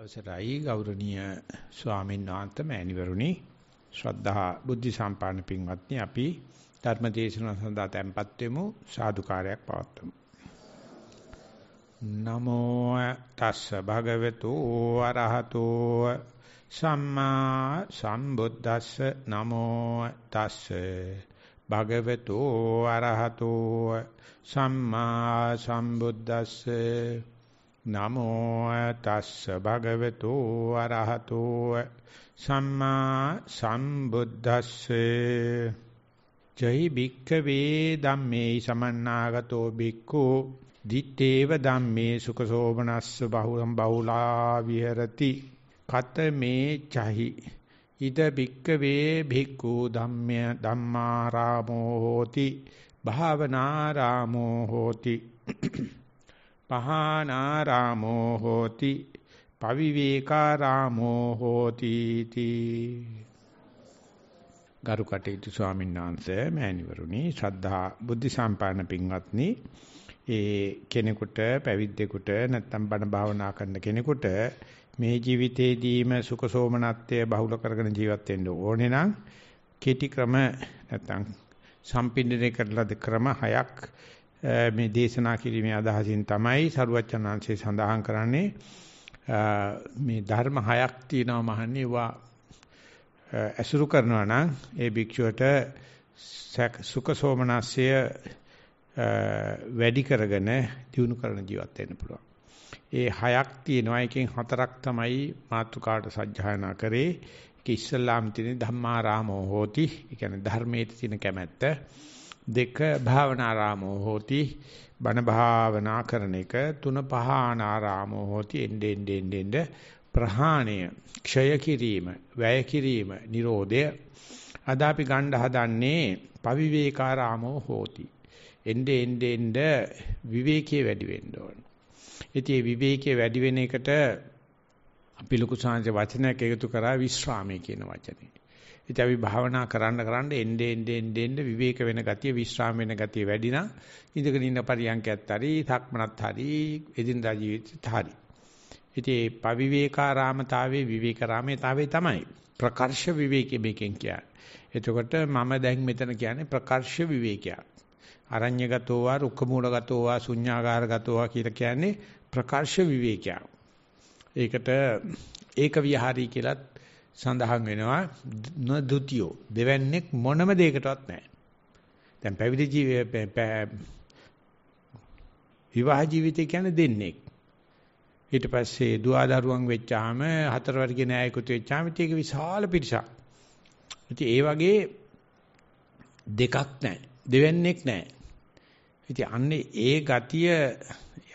අවසරයි ගෞරවනීය ස්වාමීන් වහන්සේ මෑණිවරුනි ශ්‍රද්ධා බුද්ධ සම්පාදන පින්වත්නි අපි ධර්ම දේශනාව සඳහා tempත් වෙමු සාදුකාරයක් පවත්වමු නමෝ තස්ස භගවතු අරහතෝ සම්මා සම්බුද්දස්ස නමෝ තස්ස භගවතු අරහතෝ සම්මා සම්බුද්දස්ස නමෝ තස්ස භගවතු අරහතෝ සම්මා සම්බුද්දස්සේ ජයි භික්ඛවේ ධම්මේ සමන්නාගතෝ භික්ඛු දිත්තේව ධම්මේ සුඛසෝමනස්ස බහුලම් බහුලා විහෙරති කතමේ චහි ඉද භික්ඛවේ භික්ඛු ධම්මය ධම්මා රාමෝ හෝති භාවනා රාමෝ හෝති පහනාරාමෝ හෝති පවිවේකාරාමෝ හෝති තී ගරු කටයුතු ස්වාමීන් වහන්සේ මෑණිවරුනි ශ්‍රද්ධා බුද්ධ සම්පන්න පින්වත්නි ඒ කෙනෙකුට පැවිද්දෙකුට නැත්නම් බණ භාවනා කරන කෙනෙකුට මේ ජීවිතේදීම සුඛ සෝමනත්වය බහුල කරගෙන ජීවත් වෙන්න ඕනේ නම් කීටි ක්‍රම නැත්නම් සම්පින්දනය කරලා ද ක්‍රම හයක් මේ දේශනා කිරීමේ අදහසින් තමයි සරුවචනාංශේ සඳහන් කරන්නේ මේ ධර්ම හයක් තියෙනවා මහන්නේ වා ඇසුරු කරනවා නම් ඒ භික්ෂුවට සුඛ සෝමනස්සය වැඩි කරගෙන දියුණු කරන ජීවත් වෙන්න පුළුවන්. ඒ හයක් තියෙනවා එකෙන් හතරක් තමයි මාතුකාට සජ්ජායනා කරේ. ඒක ඉස්සල්ලාම් තියෙන ධම්මාරාමෝ හෝති. ඒ කියන්නේ ධර්මයේ තියෙන කැමැත්ත. දෙක භාවනාරාමෝ හෝති බණ භාවනා කරන එක තුන පහානාරාමෝ හෝති එන්නේ එන්නේ ප්‍රහාණය ක්ෂය කිරීම වැය කිරීම Nirodha අද අපි ගන්න හදන්නේ පවිවේකාරාමෝ හෝති එන්නේ එන්නේ විවේකයේ වැඩි වෙන්න ඕන ඉතින් විවේකයේ වැඩි වෙන එකට අපි ලොකු සංජ වචනයක් එකතු කරා විශ්‍රාමයේ කියන වචනේ ඉතින් අපි භාවනා කරන්න කරන්න එන්නේ එන්නේ එන්නේ විවේක වෙන ගතිය විශ්‍රාම වෙන ගතිය වැඩි නම් ඉඳගෙන ඉන්න පරියන්කයත් හරි සක්මනත් හරි එදිනදා ජීවිතත් හරි. ඉතින් මේ පවිවේකාරාමතාවේ විවේකරාමේතාවේ තමයි ප්‍රකර්ෂ විවේකයේ මේකෙන් කියන්නේ. එතකොට මම දැන් මෙතන කියන්නේ ප්‍රකර්ෂ විවේකයක්. අරඤ්‍යගතෝ වා රුක්කමූලගතෝ වා ශුඤ්ඤාගාරගතෝ වා කියලා කියන්නේ ප්‍රකර්ෂ විවේකයක්. ඒකට ඒක විහාරී කියලත් සඳහන් වෙනවා නදුතියෝ දෙවන්නේක් මොනම දෙයකටවත් නැහැ. දැන් පැවිදි ජීවිතේ විවාහ ජීවිතය කියන්නේ දෙන්නේ. ඊට පස්සේ දුව දරුවන් වෙච්චාම හතර වර්ගයේ න්යායකුතු වෙච්චාම ඒක විශාල පිරිසක්. ඉතින් ඒ වගේ දෙකක් නැහැ. දෙවන්නේක් නැහැ. ඉතින් අන්නේ ඒ ගතිය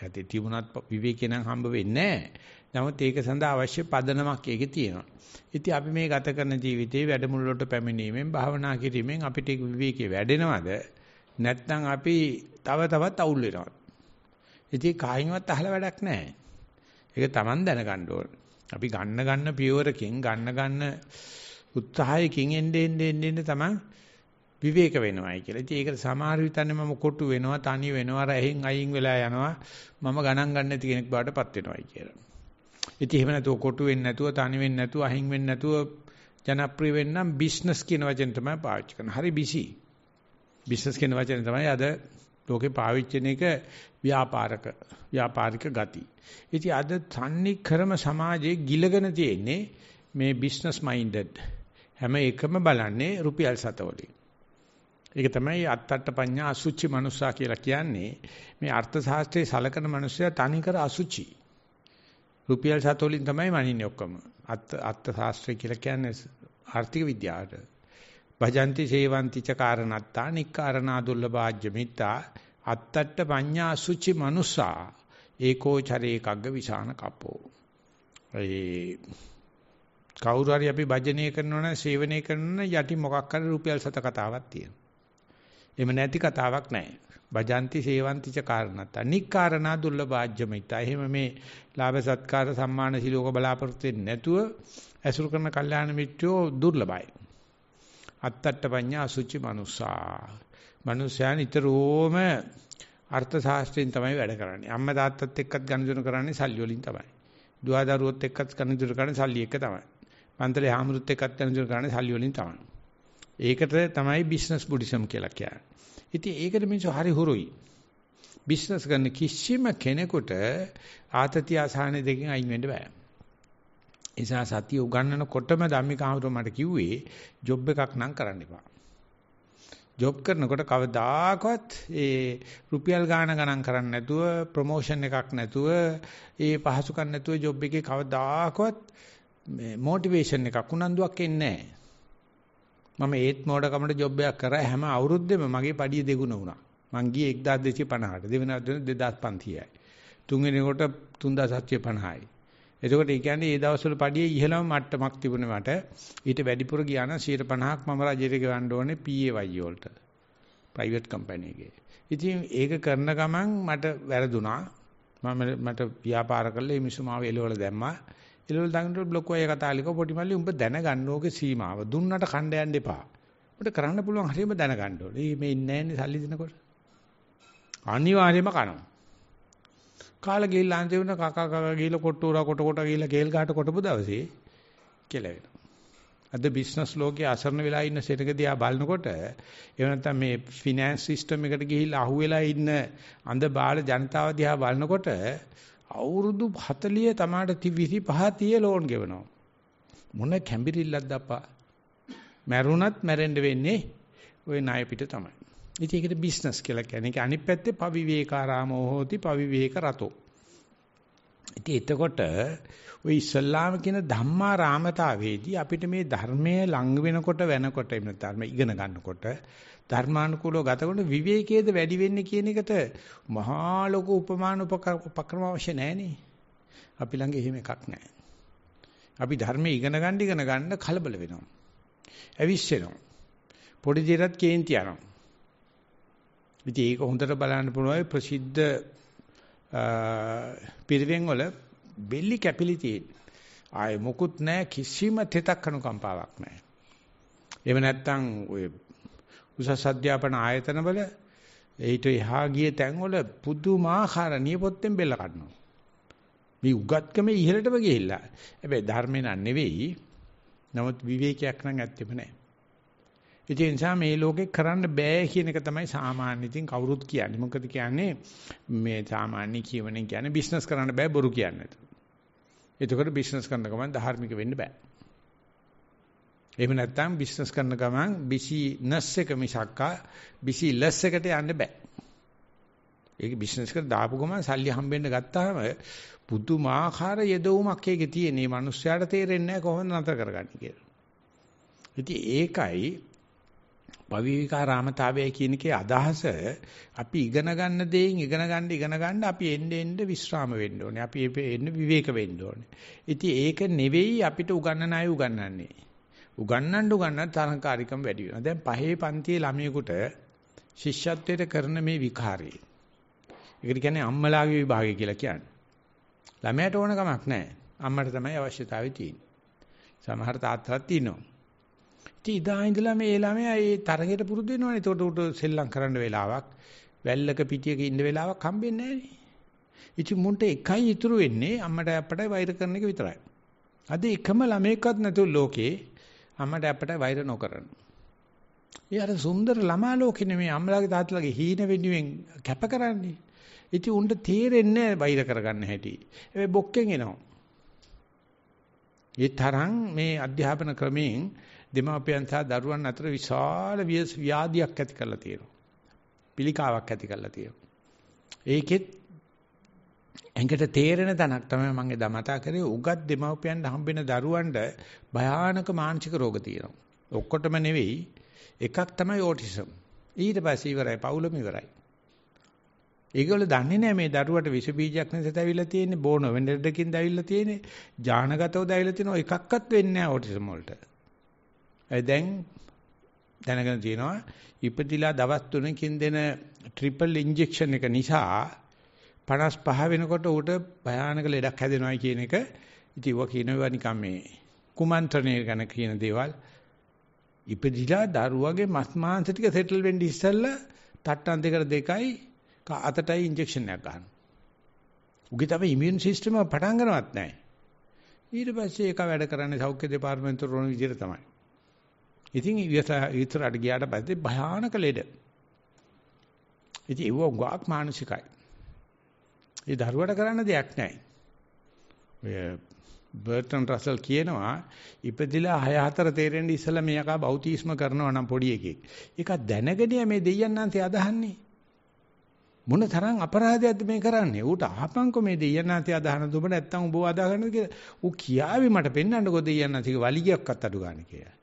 යටි තිබුණත් විවේකේ නම් හම්බ වෙන්නේ නැහැ. නමුත් ඒක සඳහා අවශ්‍ය පදනමක් ඒකේ තියෙනවා. ඉතින් අපි මේ ගත කරන ජීවිතේ වැඩමුළු වලට පැමිණීමෙන් භාවනා කිරීමෙන් අපිට විවේකී වැඩෙනවද? නැත්නම් අපි තව තවත් අවුල් වෙනවද? ඉතින් කායින්වත් අහලා වැඩක් නැහැ. ඒක Taman දැනගන්න ඕන. අපි ගන්න ගන්න පියවරකින් ගන්න ගන්න උත්සාහයකින් එන්නේ එන්නේ එන්නේ Taman විවේක වෙනවයි කියලා. ඉතින් ඒකට සමහර විටන්නේ මම කොටු වෙනවා, තනි වෙනවා, රැහෙන් අයින් වෙලා යනවා. මම ගණන් ගන්න නැති කෙනෙක් බවට පත් වෙනවයි කියලා. ඉතින් එහෙම නැතුව කොටු වෙන්නේ නැතුව, තනි වෙන්නේ නැතුව, අහිං වෙන්නේ නැතුව ජනප්‍රිය වෙන්නම් බිස්නස් කියන වචන තමයි පාවිච්චි කරන්නේ. හරි බිසි. බිස්නස් කියන වචනේ තමයි අද ලෝකේ පාවිච්චි වෙන එක ව්‍යාපාරක ව්‍යාපාරික ගති. ඉතින් අද තන්නේ ක්‍රම සමාජයේ ගිලගෙන තියෙන්නේ මේ බිස්නස් මයින්ඩඩ් හැම එකම බලන්නේ රුපියල් සතවලින්. ඒක තමයි අත්තට්ට පඤ්ඤා අසුචි මනුස්සා කියලා කියන්නේ. මේ අර්ථ ශාස්ත්‍රයේ සලකන මනුස්සයා තනිකර අසුචි. රුපියල් 7 වලින් තමයි මනින්නේ ඔක්කොම. අත් අත් ශාස්ත්‍රය කියලා කියන්නේ ආර්ථික විද්‍යාවට. භජନ୍ତି සේවಂತಿ ච කාරණත්තා නික්කාරණා දුර්ලභාජ්‍ය මිත්තා අත්තට්ඨ පඤ්ඤා සුචි මනුසා ඒකෝ චරේ කග්ග විසාන කපෝ. ඒ කවුරු හරි අපි භජනය කරනවා නම් සේවනය කරනවා නම් යටි මොකක් හරි රුපියල් 7 කතාවක් තියෙනවා. එහෙම නැති කතාවක් නැහැ. භජନ୍ତି සේවන්තිච කාරණත්තා. නික්කාරණා දුර්ලභාජ්‍යමිතා. එහෙම මේ ලාභ සත්කාර සම්මාන සිලෝක බලාපොරොත්තු වෙන්නේ නැතුව ඇසුරු කරන කල්යාණ මිත්‍රයෝ දුර්ලභයි. අත්තට්ඨ පඤ්ඤා අසුචි මනුසා. මනුෂයා නිතරම අර්ථ ශාස්ත්‍රයෙන් තමයි වැඩ කරන්නේ. අම්මා තාත්තත් එක්කත් ගණිතන කරන්නේ සල්ලි වලින් තමයි. දුවා දරුවොත් එක්කත් ගණිතන කරන්නේ සල්ලි එක තමයි. පන්තලේ හාමුදුරුත් එක්කත් ගණිතන කරන්නේ සල්ලි වලින් තමයි. ඒකට තමයි බිස්නස් බුද්දිසම් කියලා කියන්නේ. ඉතින් ඒකට මිනිස්සු හරි හුරුයි. බිස්නස් කරන කිසිම කෙනෙකුට ආතතිය ආසාන දෙකෙන් අයින් වෙන්න බෑ. එසා සතිය උගන්නනකොටම ධම්මිකාමතුරු මට කිව්වේ ජොබ් එකක් නම් කරන්න එපා. ජොබ් කරනකොට කවදාකවත් ඒ රුපියල් ගාණ ගණන් කරන්නේ නැතුව ප්‍රොමෝෂන් එකක් නැතුව ඒ පහසුකම් නැතුව ජොබ් එකේ කවදාකවත් මේ මොටිවේෂන් එකක් උනන්දුවක් එන්නේ නැහැ. මම ඒත් මෝඩකමට ජොබ් එකක් කරා හැම අවුරුද්දෙම මගේ පඩිය දෙගුණ වුණා. මං ගියේ 1250ට. දෙවෙනි අවුරුද්දේ 2500යි. තුන්වෙනි කොට 3750යි. එතකොට ඒ කියන්නේ ඒ දවස්වල පඩියේ ඉහළම මට්ටමක් තිබුණේ මට. ඊට වැඩිපුර ගියා නම් 150ක් මම රජයට ගෙවන්න ඕනේ PAY වලට. ප්‍රයිවට් කම්පැනි එකේ. ඉතින් ඒක කරන ගමන් මට වැරදුනා. මම මට ව්‍යාපාර කළේ මිනිස්සු මාව එළවල දැම්මා. එළවලු දඟට බ්ලොක් වගේ කතා ලිකෝ පොඩි මල්ලි උඹ දැනගන්න ඕකේ සීමාව. දුන්නට කණ්ඩ යන්න එපා. උඹට කරන්න පුළුවන් හරියම දැනගන්න ඕනේ. මේ ඉන්නේ නැන්නේ සල්ලි දෙනකොට. අනිවාර්යයෙන්ම කනවා. කාලා ගිහිල්ලා අන්තිම වෙන කකා කකා ගිහිල්ලා කොට්ටුරා කොට කොට ගිහිල්ලා කේල් ගහට කොටපු දවසේ කියලා වෙනවා. අද බිස්නස් ලෝකයේ අසරණ වෙලා ඉන්න සෙනගදී ආ බලනකොට එහෙම නැත්නම් මේ ෆිනෑන්ස් සිස්ටම් එකට ගිහිල්ලා අහුවෙලා ඉන්න අඳ බාල ජනතාව දිහා බලනකොට අවුරුදු 40 තමාට 25 30 ලෝන් ගෙවනවා. මොන කැඹිරිල්ලක්ද අප්පා. මැරුණත් මැරෙන්න වෙන්නේ ওই ණය පිට තමයි. ඉතින් ඒකට බිස්නස් කියලා කියන්නේ. ඒක අනිත් පැත්තේ පවිවේකාරාමෝ හෝති පවිවේක රතෝ. ඉතින් එතකොට ওই ඉස්ලාම කියන ධම්මා රාමතාවේදී අපිට මේ ධර්මයේ ලඟ වෙනකොට වෙනකොට එන්න ධර්ම ඉගෙන ගන්නකොට ධර්මානුකූලව ගතකොට විවේකයේද වැඩි වෙන්නේ කියන එකට මහා ලෝක උපමාන උපක්‍රම අවශ්‍ය නැහනේ. අපි ළඟ එහෙම එකක් නැහැ. අපි ධර්මයේ ඉගෙන ගන්න ඉගෙන ගන්න කලබල වෙනවා. ඇවිස්සෙනවා. පොඩි දෙයකට කේන්ති යනවා. ඉතින් ඒක හොඳට බලන්න පුළුවන් ප්‍රසිද්ධ පිරිවෙන් වල බෙල්ලි කැපිලි තියෙන. ආයේ මොකුත් නැහැ කිසිම තෙතක් කනුකම්පාවක් නැහැ. එහෙම නැත්නම් ඔය උසස් අධ්‍යාපන ආයතනවල ඊට එහා ගිය තැන්වල පුදුමාකාර නියපොත්තෙන් බෙල්ල කඩනවා. මේ උගත්කමේ ඉහළටම ගිහිල්ලා. හැබැයි ධර්මේ නන් නෙවෙයි. නමුත් විවේකයක් නම් ඇත්තෙම නැහැ. ඒ නිසා මේ ලෝකේ කරන්න බෑ කියන එක තමයි සාමාන්‍ය ඉතින් කවුරුත් කියන්නේ. මොකද කියන්නේ මේ සාමාන්‍ය කියවනේ කියන්නේ බිස්නස් කරන්න බෑ බොරු කියන්නේ. එතකොට බිස්නස් කරන ගමන් ධාර්මික වෙන්න බෑ. එහෙම නැත්නම් බිස්නස් කරන ගමන් බිසිනස් එක මිසක්කා බිසිලස් එකට යන්න බෑ. ඒක බිස්නස් කර දාපු ගමන් සල්ලි හම්බෙන්න ගත්තාම පුදුමාකාර යදවුමක් ඒකේ තියෙන. මේ මිනිස්සයාට තේරෙන්නේ නැහැ කොහොමද නතර කරගන්නේ කියලා. ඉතින් ඒකයි පවිවිකාරාමතාවය කියන එකේ අදහස අපි ඉගෙන ගන්න දේෙන් ඉගෙන ගන්න ඉගෙන ගන්න අපි එන්න එන්න විස්්‍රාම වෙන්න ඕනේ. අපි එන්න විවේක වෙන්න ඕනේ. ඉතින් ඒක නෙවෙයි අපිට උගන්වන අය උගන්වන්නේ. උගන්නන්න උගන්නන්න තරංකාරිකම වැඩි වෙනවා. දැන් පහේ පන්තියේ ළමයෙකුට ශිෂ්‍යත්වයට කරන මේ විකාරය. ඒකට කියන්නේ අම්මලාගේ විභාගය කියලා කියන්නේ. ළමයට ඕන කමක් නැහැ. අම්මට තමයි අවශ්‍යතාවය තියෙන්නේ. සමහර තාත්තලාත් ඉන්නවා. ඉතින් ඉදා ඉඳලා මේ ළමයා ඒ තරගෙට පුරුදු වෙනවනේ. ඒකට උට සෙල්ලම් කරන්න වෙලාවක්, වැල්ලක පිටියක ඉන්න වෙලාවක් හම්බෙන්නේ නැහැ. ඉතින් මුන්ට එකයි ඉතුරු වෙන්නේ අම්මට අප්පට වෛර කරන එක විතරයි. අද එකම ළමයෙක්වත් නැතුව ලෝකේ අම්මට අපට වෛර නොකරන. ඒ අර සුන්දර ළමා ලෝකේ නෙමෙයි අම්මලාගේ තාත්තලාගේ හීන වෙනුවෙන් කැප කරන්නේ. ඉතින් උන්ට තේරෙන්නේ වෛර කරගන්න හැටි. ඒ බොක්කෙන් එනවා. ඒ තරම් මේ අධ්‍යාපන ක්‍රමයෙන් දෙමාපියන් සහ දරුවන් අතර විශාල ව්‍යාධියක් ඇති කරලා තියෙනවා. පිළිකාවක් ඇති කරලා තියෙනවා. ඒකෙත් ඇඟට තේරෙන තනක් තමයි මම එදා මතක් කරේ උගත් දෙමව්පියන් හම්බෙන දරුවන්ට භයානක මානසික රෝග තියෙනවා. ඔක්කොටම නෙවෙයි එකක් තමයි ඕටිසම්. ඊට පස්සේ ඉවරයි පවුලම ඉවරයි. ඒගොල්ලෝ දන්නේ නැහැ මේ දරුවට විස බීජයක් නැසෙත් ඇවිල්ලා තියෙන්නේ බෝන වෙන්ඩරකින් දැවිල්ලා තියෙන්නේ ජානගතව දැවිල්ලා තියෙනවා එකක්වත් වෙන්නේ නැහැ ඕටිසම් වලට. දැන් දැනගෙන තියෙනවා ඉපදිලා දවස් 3කින් දෙන ට්‍රිපල් ඉන්ජෙක්ෂන් එක නිසා 55 වෙනකොට ඌට භයානක ලෙඩක් හැදෙනවා කියන එක ඉතිව කියනවා නිකන් මේ කුමන්ත්‍රණය ගැන කියන දේවල් ඉපදිලා දරුවගේ මස් මාංශ ටික සෙටල් වෙන්න ඉස්සෙල්ලා තට්ටන් දෙකට දෙකයි අතටයි ඉන්ජෙක්ෂන් එකක් ගන්න. උගේ තමයි ඉමුන් සිස්ටම් එක පටන් ගන්නවත් නැහැ. ඊට පස්සේ ඒක වැඩ කරන්නේ සෞඛ්‍ය දෙපාර්තමේන්තුව රෝණ විදිහට තමයි. ඉතින් ඉවසට ගියාට පස්සේ භයානක ලෙඩ. ඉතින් ඒව ගාක් මානසිකයි. ඒ දරුවට කරන්න දෙයක් නැහැ. ඔය බර්ටන් රසල් කියනවා ඉපදිලා 6 4 තේරෙන්නේ ඉස්සලා මේකා බෞතිස්ම කරනවා නම් පොඩි එකෙක්. ඒක දැනගෙන මේ දෙයයන්න්තේ අදහන්නේ. මොන තරම් අපරාධයක්ද මේ කරන්නේ? ඌට අහපන්කෝ මේ දෙයයන්න්තේ අදහන දුබ නැත්තම් උඹව අදහගන්නද කියලා. ඌ කියාවේ මට පෙන්වන්නකෝ දෙයයන්න්තේ වලිගයක්වත් අඩු ගන්න කියලා.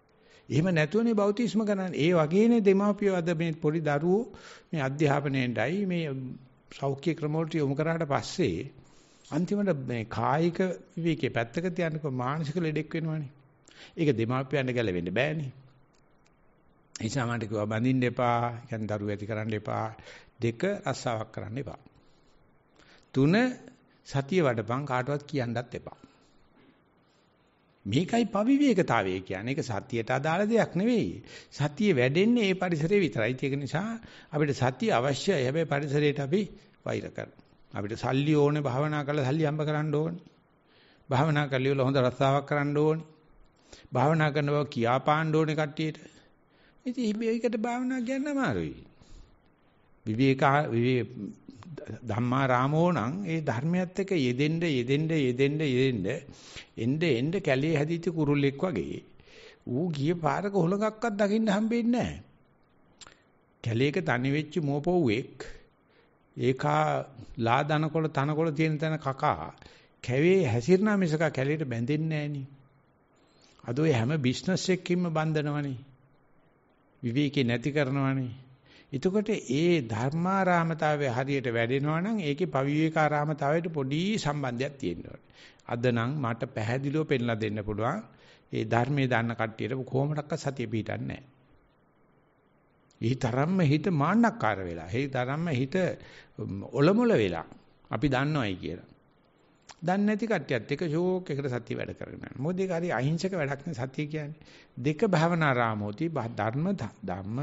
එහෙම නැතුවනේ බෞතිස්ම කරන්නේ. ඒ වගේනේ දෙමාපියෝ අද මේ පොඩි දරුවෝ මේ අධ්‍යාපනයෙන්ඩයි මේ සෞඛ්‍ය ක්‍රමවලට යොමු කරාට පස්සේ අන්තිමට මේ කායික විවේකයේ පැත්තක තියන්නකෝ මානසික ලෙඩෙක් වෙනවනේ. ඒක දෙමාපියන්ට ගැලවෙන්න බෑනේ. ඒ සමාන්ට කිව්වා බඳින්න එපා, කියන්නේ දරුවෝ ඇති කරන්න එපා. දෙක රස්සාවක් කරන්න එපා. තුන සතිය වඩපන් කාටවත් කියන්නත් එපා. මේකයි පවිවේකතාවය කියන්නේ. ඒක සතියට අදාළ දෙයක් නෙවෙයි. සතිය වැඩෙන්නේ ඒ පරිසරේ විතරයි. ඒක නිසා අපිට සතිය අවශ්‍යයි. හැබැයි පරිසරයට අපි වෛර අපිට සල්ලි ඕනේ භාවනා කරලා සල්ලි හම්බ කරන්න ඕනේ. භාවනා කරලා ඉවල හොඳ රස්සාවක් කරන්න ඕනේ. භාවනා කරන බව කියා පාන්න ඕනේ කට්ටියට. ඉතින් මේකට භාවනා කියන්න අමාරුයි. විවේක ධම්මා රාමෝ නම් ඒ ධර්මයත් එක්ක යෙදෙන්න යෙදෙන්න යෙදෙන්න යෙදෙන්න එන්න එන්න කැලේ හැදිච්ච කුරුල්ලෙක් වගේ ඌ ගිය පාරක හොලඟක්වත් දකින්න හම්බෙන්නේ නැහැ. කැලේක තනි වෙච්ච මෝපොව්වෙක් ඒකා ලා දනකොළ තනකොළ තියෙන තැන කකා කැවේ හැසිරනා මිසක කැලේට බැඳෙන්නේ නැහෙනි. අද ඔය හැම බිස්නස් එකකින්ම බඳනවනේ. විවේකේ නැති කරනවනේ. එතකොට ඒ ධර්මාරාමතාවය හරියට වැඩෙනවා නම් ඒකේ පවිවේකාරාමතාවයට පොඩි සම්බන්ධයක් තියෙනවා. අද නම් මට පැහැදිලිව පෙන්ලා දෙන්න පුළුවන් ඒ ධර්මයේ දන්න කට්ටියට කොහොමඩක්වත් සතිය පිටින්නේ නැහැ. ඊ තරම්ම හිත මාන්නක්කාර වෙලා, ඒ තරම්ම හිත ඔලමුල වෙලා අපි දන්නවයි කියලා. දන්නේ නැති කට්ටියත් එක ෂෝක් එකට සතිය වැඩ කරගෙන යනවා. මොකද ඒක හරි අහිංසක වැඩක් නේ සතිය කියන්නේ. දෙක භවනාරාමෝති ධර්ම ධම්ම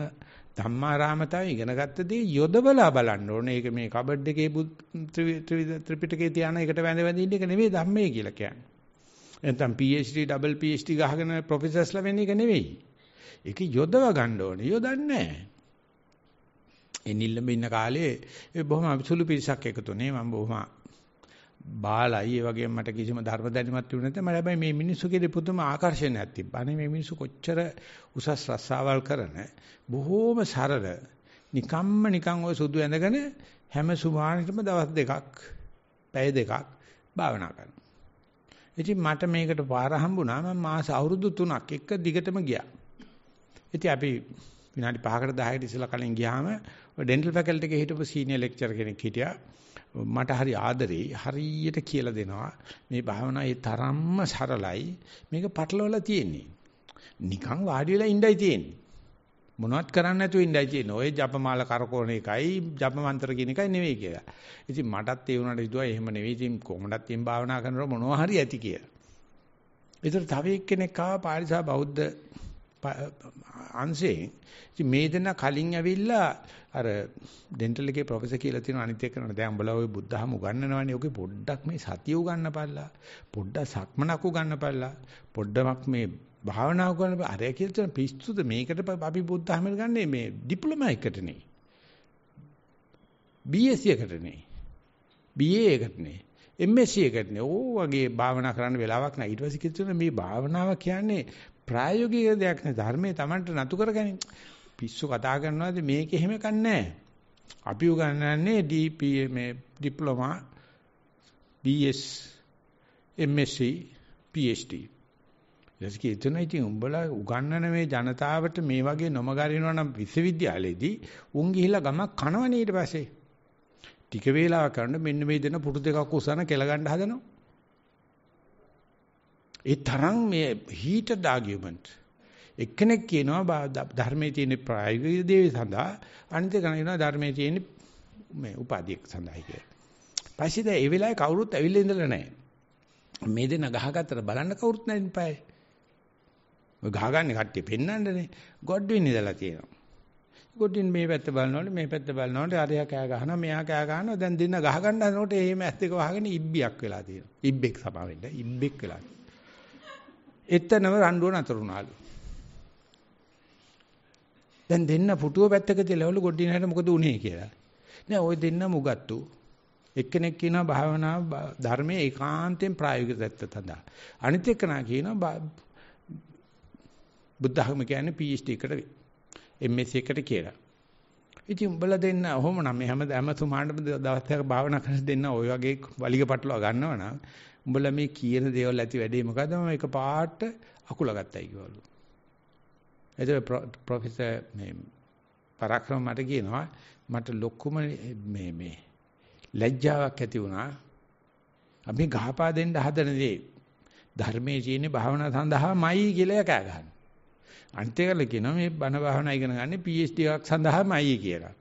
ධම්මාරාමතාවේ ඉගෙනගත්ත දේ යොදවලා බලන්න ඕනේ. ඒක මේ කබඩ් එකේ ත්‍රිපිටකේ තියන එකට වැඳ වැඳ ඉන්න එක නෙවෙයි ධම්මයේ කියලා කියන්නේ. නැත්නම් PhD double PhD ගහගෙන ප්‍රොෆෙසර්ස්ලා වෙන එක නෙවෙයි. ඒක යොදව ගන්න ඕනේ. යොදන්නේ නැහැ. එනිල්ලම ඉන්න කාලේ බොහොම සුළු පිරිසක් එකතුනේ මම බොහොම බාලයි ඒ වගේම මට කිසිම ධර්ම දැනුමක් තිබුණේ නැත්නම් මම හැබැයි මේ මිනිස්සු කෙරේ පුදුම ආකර්ෂණයක් තිබ්බා. අනේ මේ මිනිස්සු කොච්චර උසස් රස්සාවල් කරන බොහෝම සරල නිකම්ම නිකන් ওই සුදු ඇඳගෙන හැම සුභානිටම දවස් දෙකක් පැය දෙකක් භාවනා කරනවා. ඉතින් මට මේකට පාර හම්බුණා මම මාස අවුරුදු 3ක් එක දිගටම ගියා. ඉතින් අපි විනාඩි 5කට 10කට ඉස්සලා කලින් ගියාම ඔය ඩෙන්ටල් ෆැකල්ටි එකේ හිටපු සීනියර් ලෙක්චර් කෙනෙක් හිටියා. මට හරි ආදරෙයි හරියට කියලා දෙනවා මේ භාවනා ඒ තරම්ම සරලයි මේක පටලවලා තියෙන්නේ නිකන් වාඩි වෙලා ඉඳයි තියෙන්නේ මොනවත් කරන්න නැතුව ඉඳයි තියෙන්නේ ඔය ජපමාල කරකෝන එකයි ජප මන්ත්‍ර කියන එකයි නෙවෙයි කියලා ඉතින් මටත් ඒ වුණාට හිතුවා එහෙම නෙවෙයි ඉතින් කොහොමදත් මේ භාවනා කරනකොට මොනවා හරි ඇති කියලා ඒතර තව එක්කෙනෙක් ආවා පාරිසා බෞද්ධ අංශයෙන් ඉතින් මේ දෙන කලින් ඇවිල්ලා අර ඩෙන්ටල් එකේ ප්‍රොෆෙසර් කියලා තියෙන අනිත් එක්කන දැන් උඹලා ඔය බුද්ධහම උගන්වනවනේ ඔකේ පොඩ්ඩක් මේ සතිය උගන්නපල්ලා පොඩ්ඩක් සක්මනක් උගන්නපල්ලා පොඩ්ඩමක් මේ භාවනා උගන්නපල්ලා අර කියලා තියෙන පිස්සුද මේකට අපි බුද්ධහම ගන්නේ මේ ඩිප්ලෝමා එකට නේ BSc එකට නේ BA එකට නේ MSc එකට නේ ඕ වගේ භාවනා කරන්න වෙලාවක් නැහැ ඊට පස්සේ කිව්වොත් මේ භාවනාව කියන්නේ ප්‍රායෝගික දෙයක් නේ ධර්මයේ Tamanට නතු කරගන්නේ. පිස්සු කතා කරනවාද මේක එහෙම කන්නේ අපි උගන්වන්නේ DPA මේ ඩිප්ලෝමා BS MSc PhD. ඊටසේ එතන ඉතින් උඹලා උගන්වන මේ ජනතාවට මේ වගේ නොමගරිනවා නම් විශ්වවිද්‍යාලෙදී උන් ගිහිලා ගමක් කනවනේ ඊට පස්සේ. ටික වේලාවක් කරනකොට මෙන්න මේ දෙන පුටු දෙකක් උසන කෙල ගන්න හදනවා. ඒ තරම් මේ හීටඩ් ආගියුමන්ට් එක්කෙනෙක් කියනවා ධර්මයේ තියෙන ප්‍රායෝගික දේ සඳහා අනිත් කෙනා කියනවා ධර්මයේ තියෙන මේ උපාධියක් සඳහා කියලා. පස්සේ දැන් ඒ වෙලාවේ කවුරුත් ඇවිල්ලා ඉඳලා නැහැ. මේ දෙන ගහගත්තට බලන්න කවුරුත් නැතිනම් පයි. ඔය ගහගන්නේ කට්ටිය පෙන්නන්නනේ. ගොඩ්වින් ඉඳලා තියෙනවා. ගොඩින් මේ පැත්ත බලනකොට මේ පැත්ත බලනකොට අරයා කෑ ගහනවා මෙයා කෑ ගහනවා දැන් දෙන්න ගහ ගන්න හදනකොට එහෙම ඇස් දෙක වහගෙන ඉබ්බියක් වෙලා තියෙනවා. ඉබ්බෙක් සමා වෙන්න ඉබ්බෙක් වෙලා තියෙනවා. එතනම රණ්ඩුව නතර වුණාලු. දැන් දෙන්න පුටුව පැත්තක තියලාවලු ගොඩිනහට මොකද උනේ කියලා. නෑ ওই දෙන්න මුගත්තු. එක්කෙනෙක් කියනවා භාවනාව ධර්මයේ ඒකාන්තයෙන් ප්‍රායෝගික தත්ත තදා. අනිත් එක්කනා කියනවා බුද්ධ ධර්ම කියන්නේ PhD එකට MS එකට කියලා. ඉතින් උඹලා දෙන්න ඔහොම නම් හැමදාම තුමාණ්ඩම දවස් දෙකක් භාවනා කරලා දෙන්න ඔය වගේ වලිග පටලවා ගන්නවනම් උඹලා මේ කියන දේවල් ඇති වැඩේ මොකද්ද මම එක පාට අකුල ගත්තයි කිවලු. එතකොට ප්‍රොෆෙසර් මේ පරාක්‍රම මට කියනවා මට ලොකුම මේ මේ ලැජ්ජාවක් ඇති වුණා. අපි ගහපා දෙන්න හදන දේ ධර්මයේ කියන්නේ භාවනා සඳහාමයි කියලා කෑ ගන්න. අන්තිකල කියනවා මේ බණ භාවනා ඉගෙන ගන්න PhD එකක් සඳහාමයි කියලා.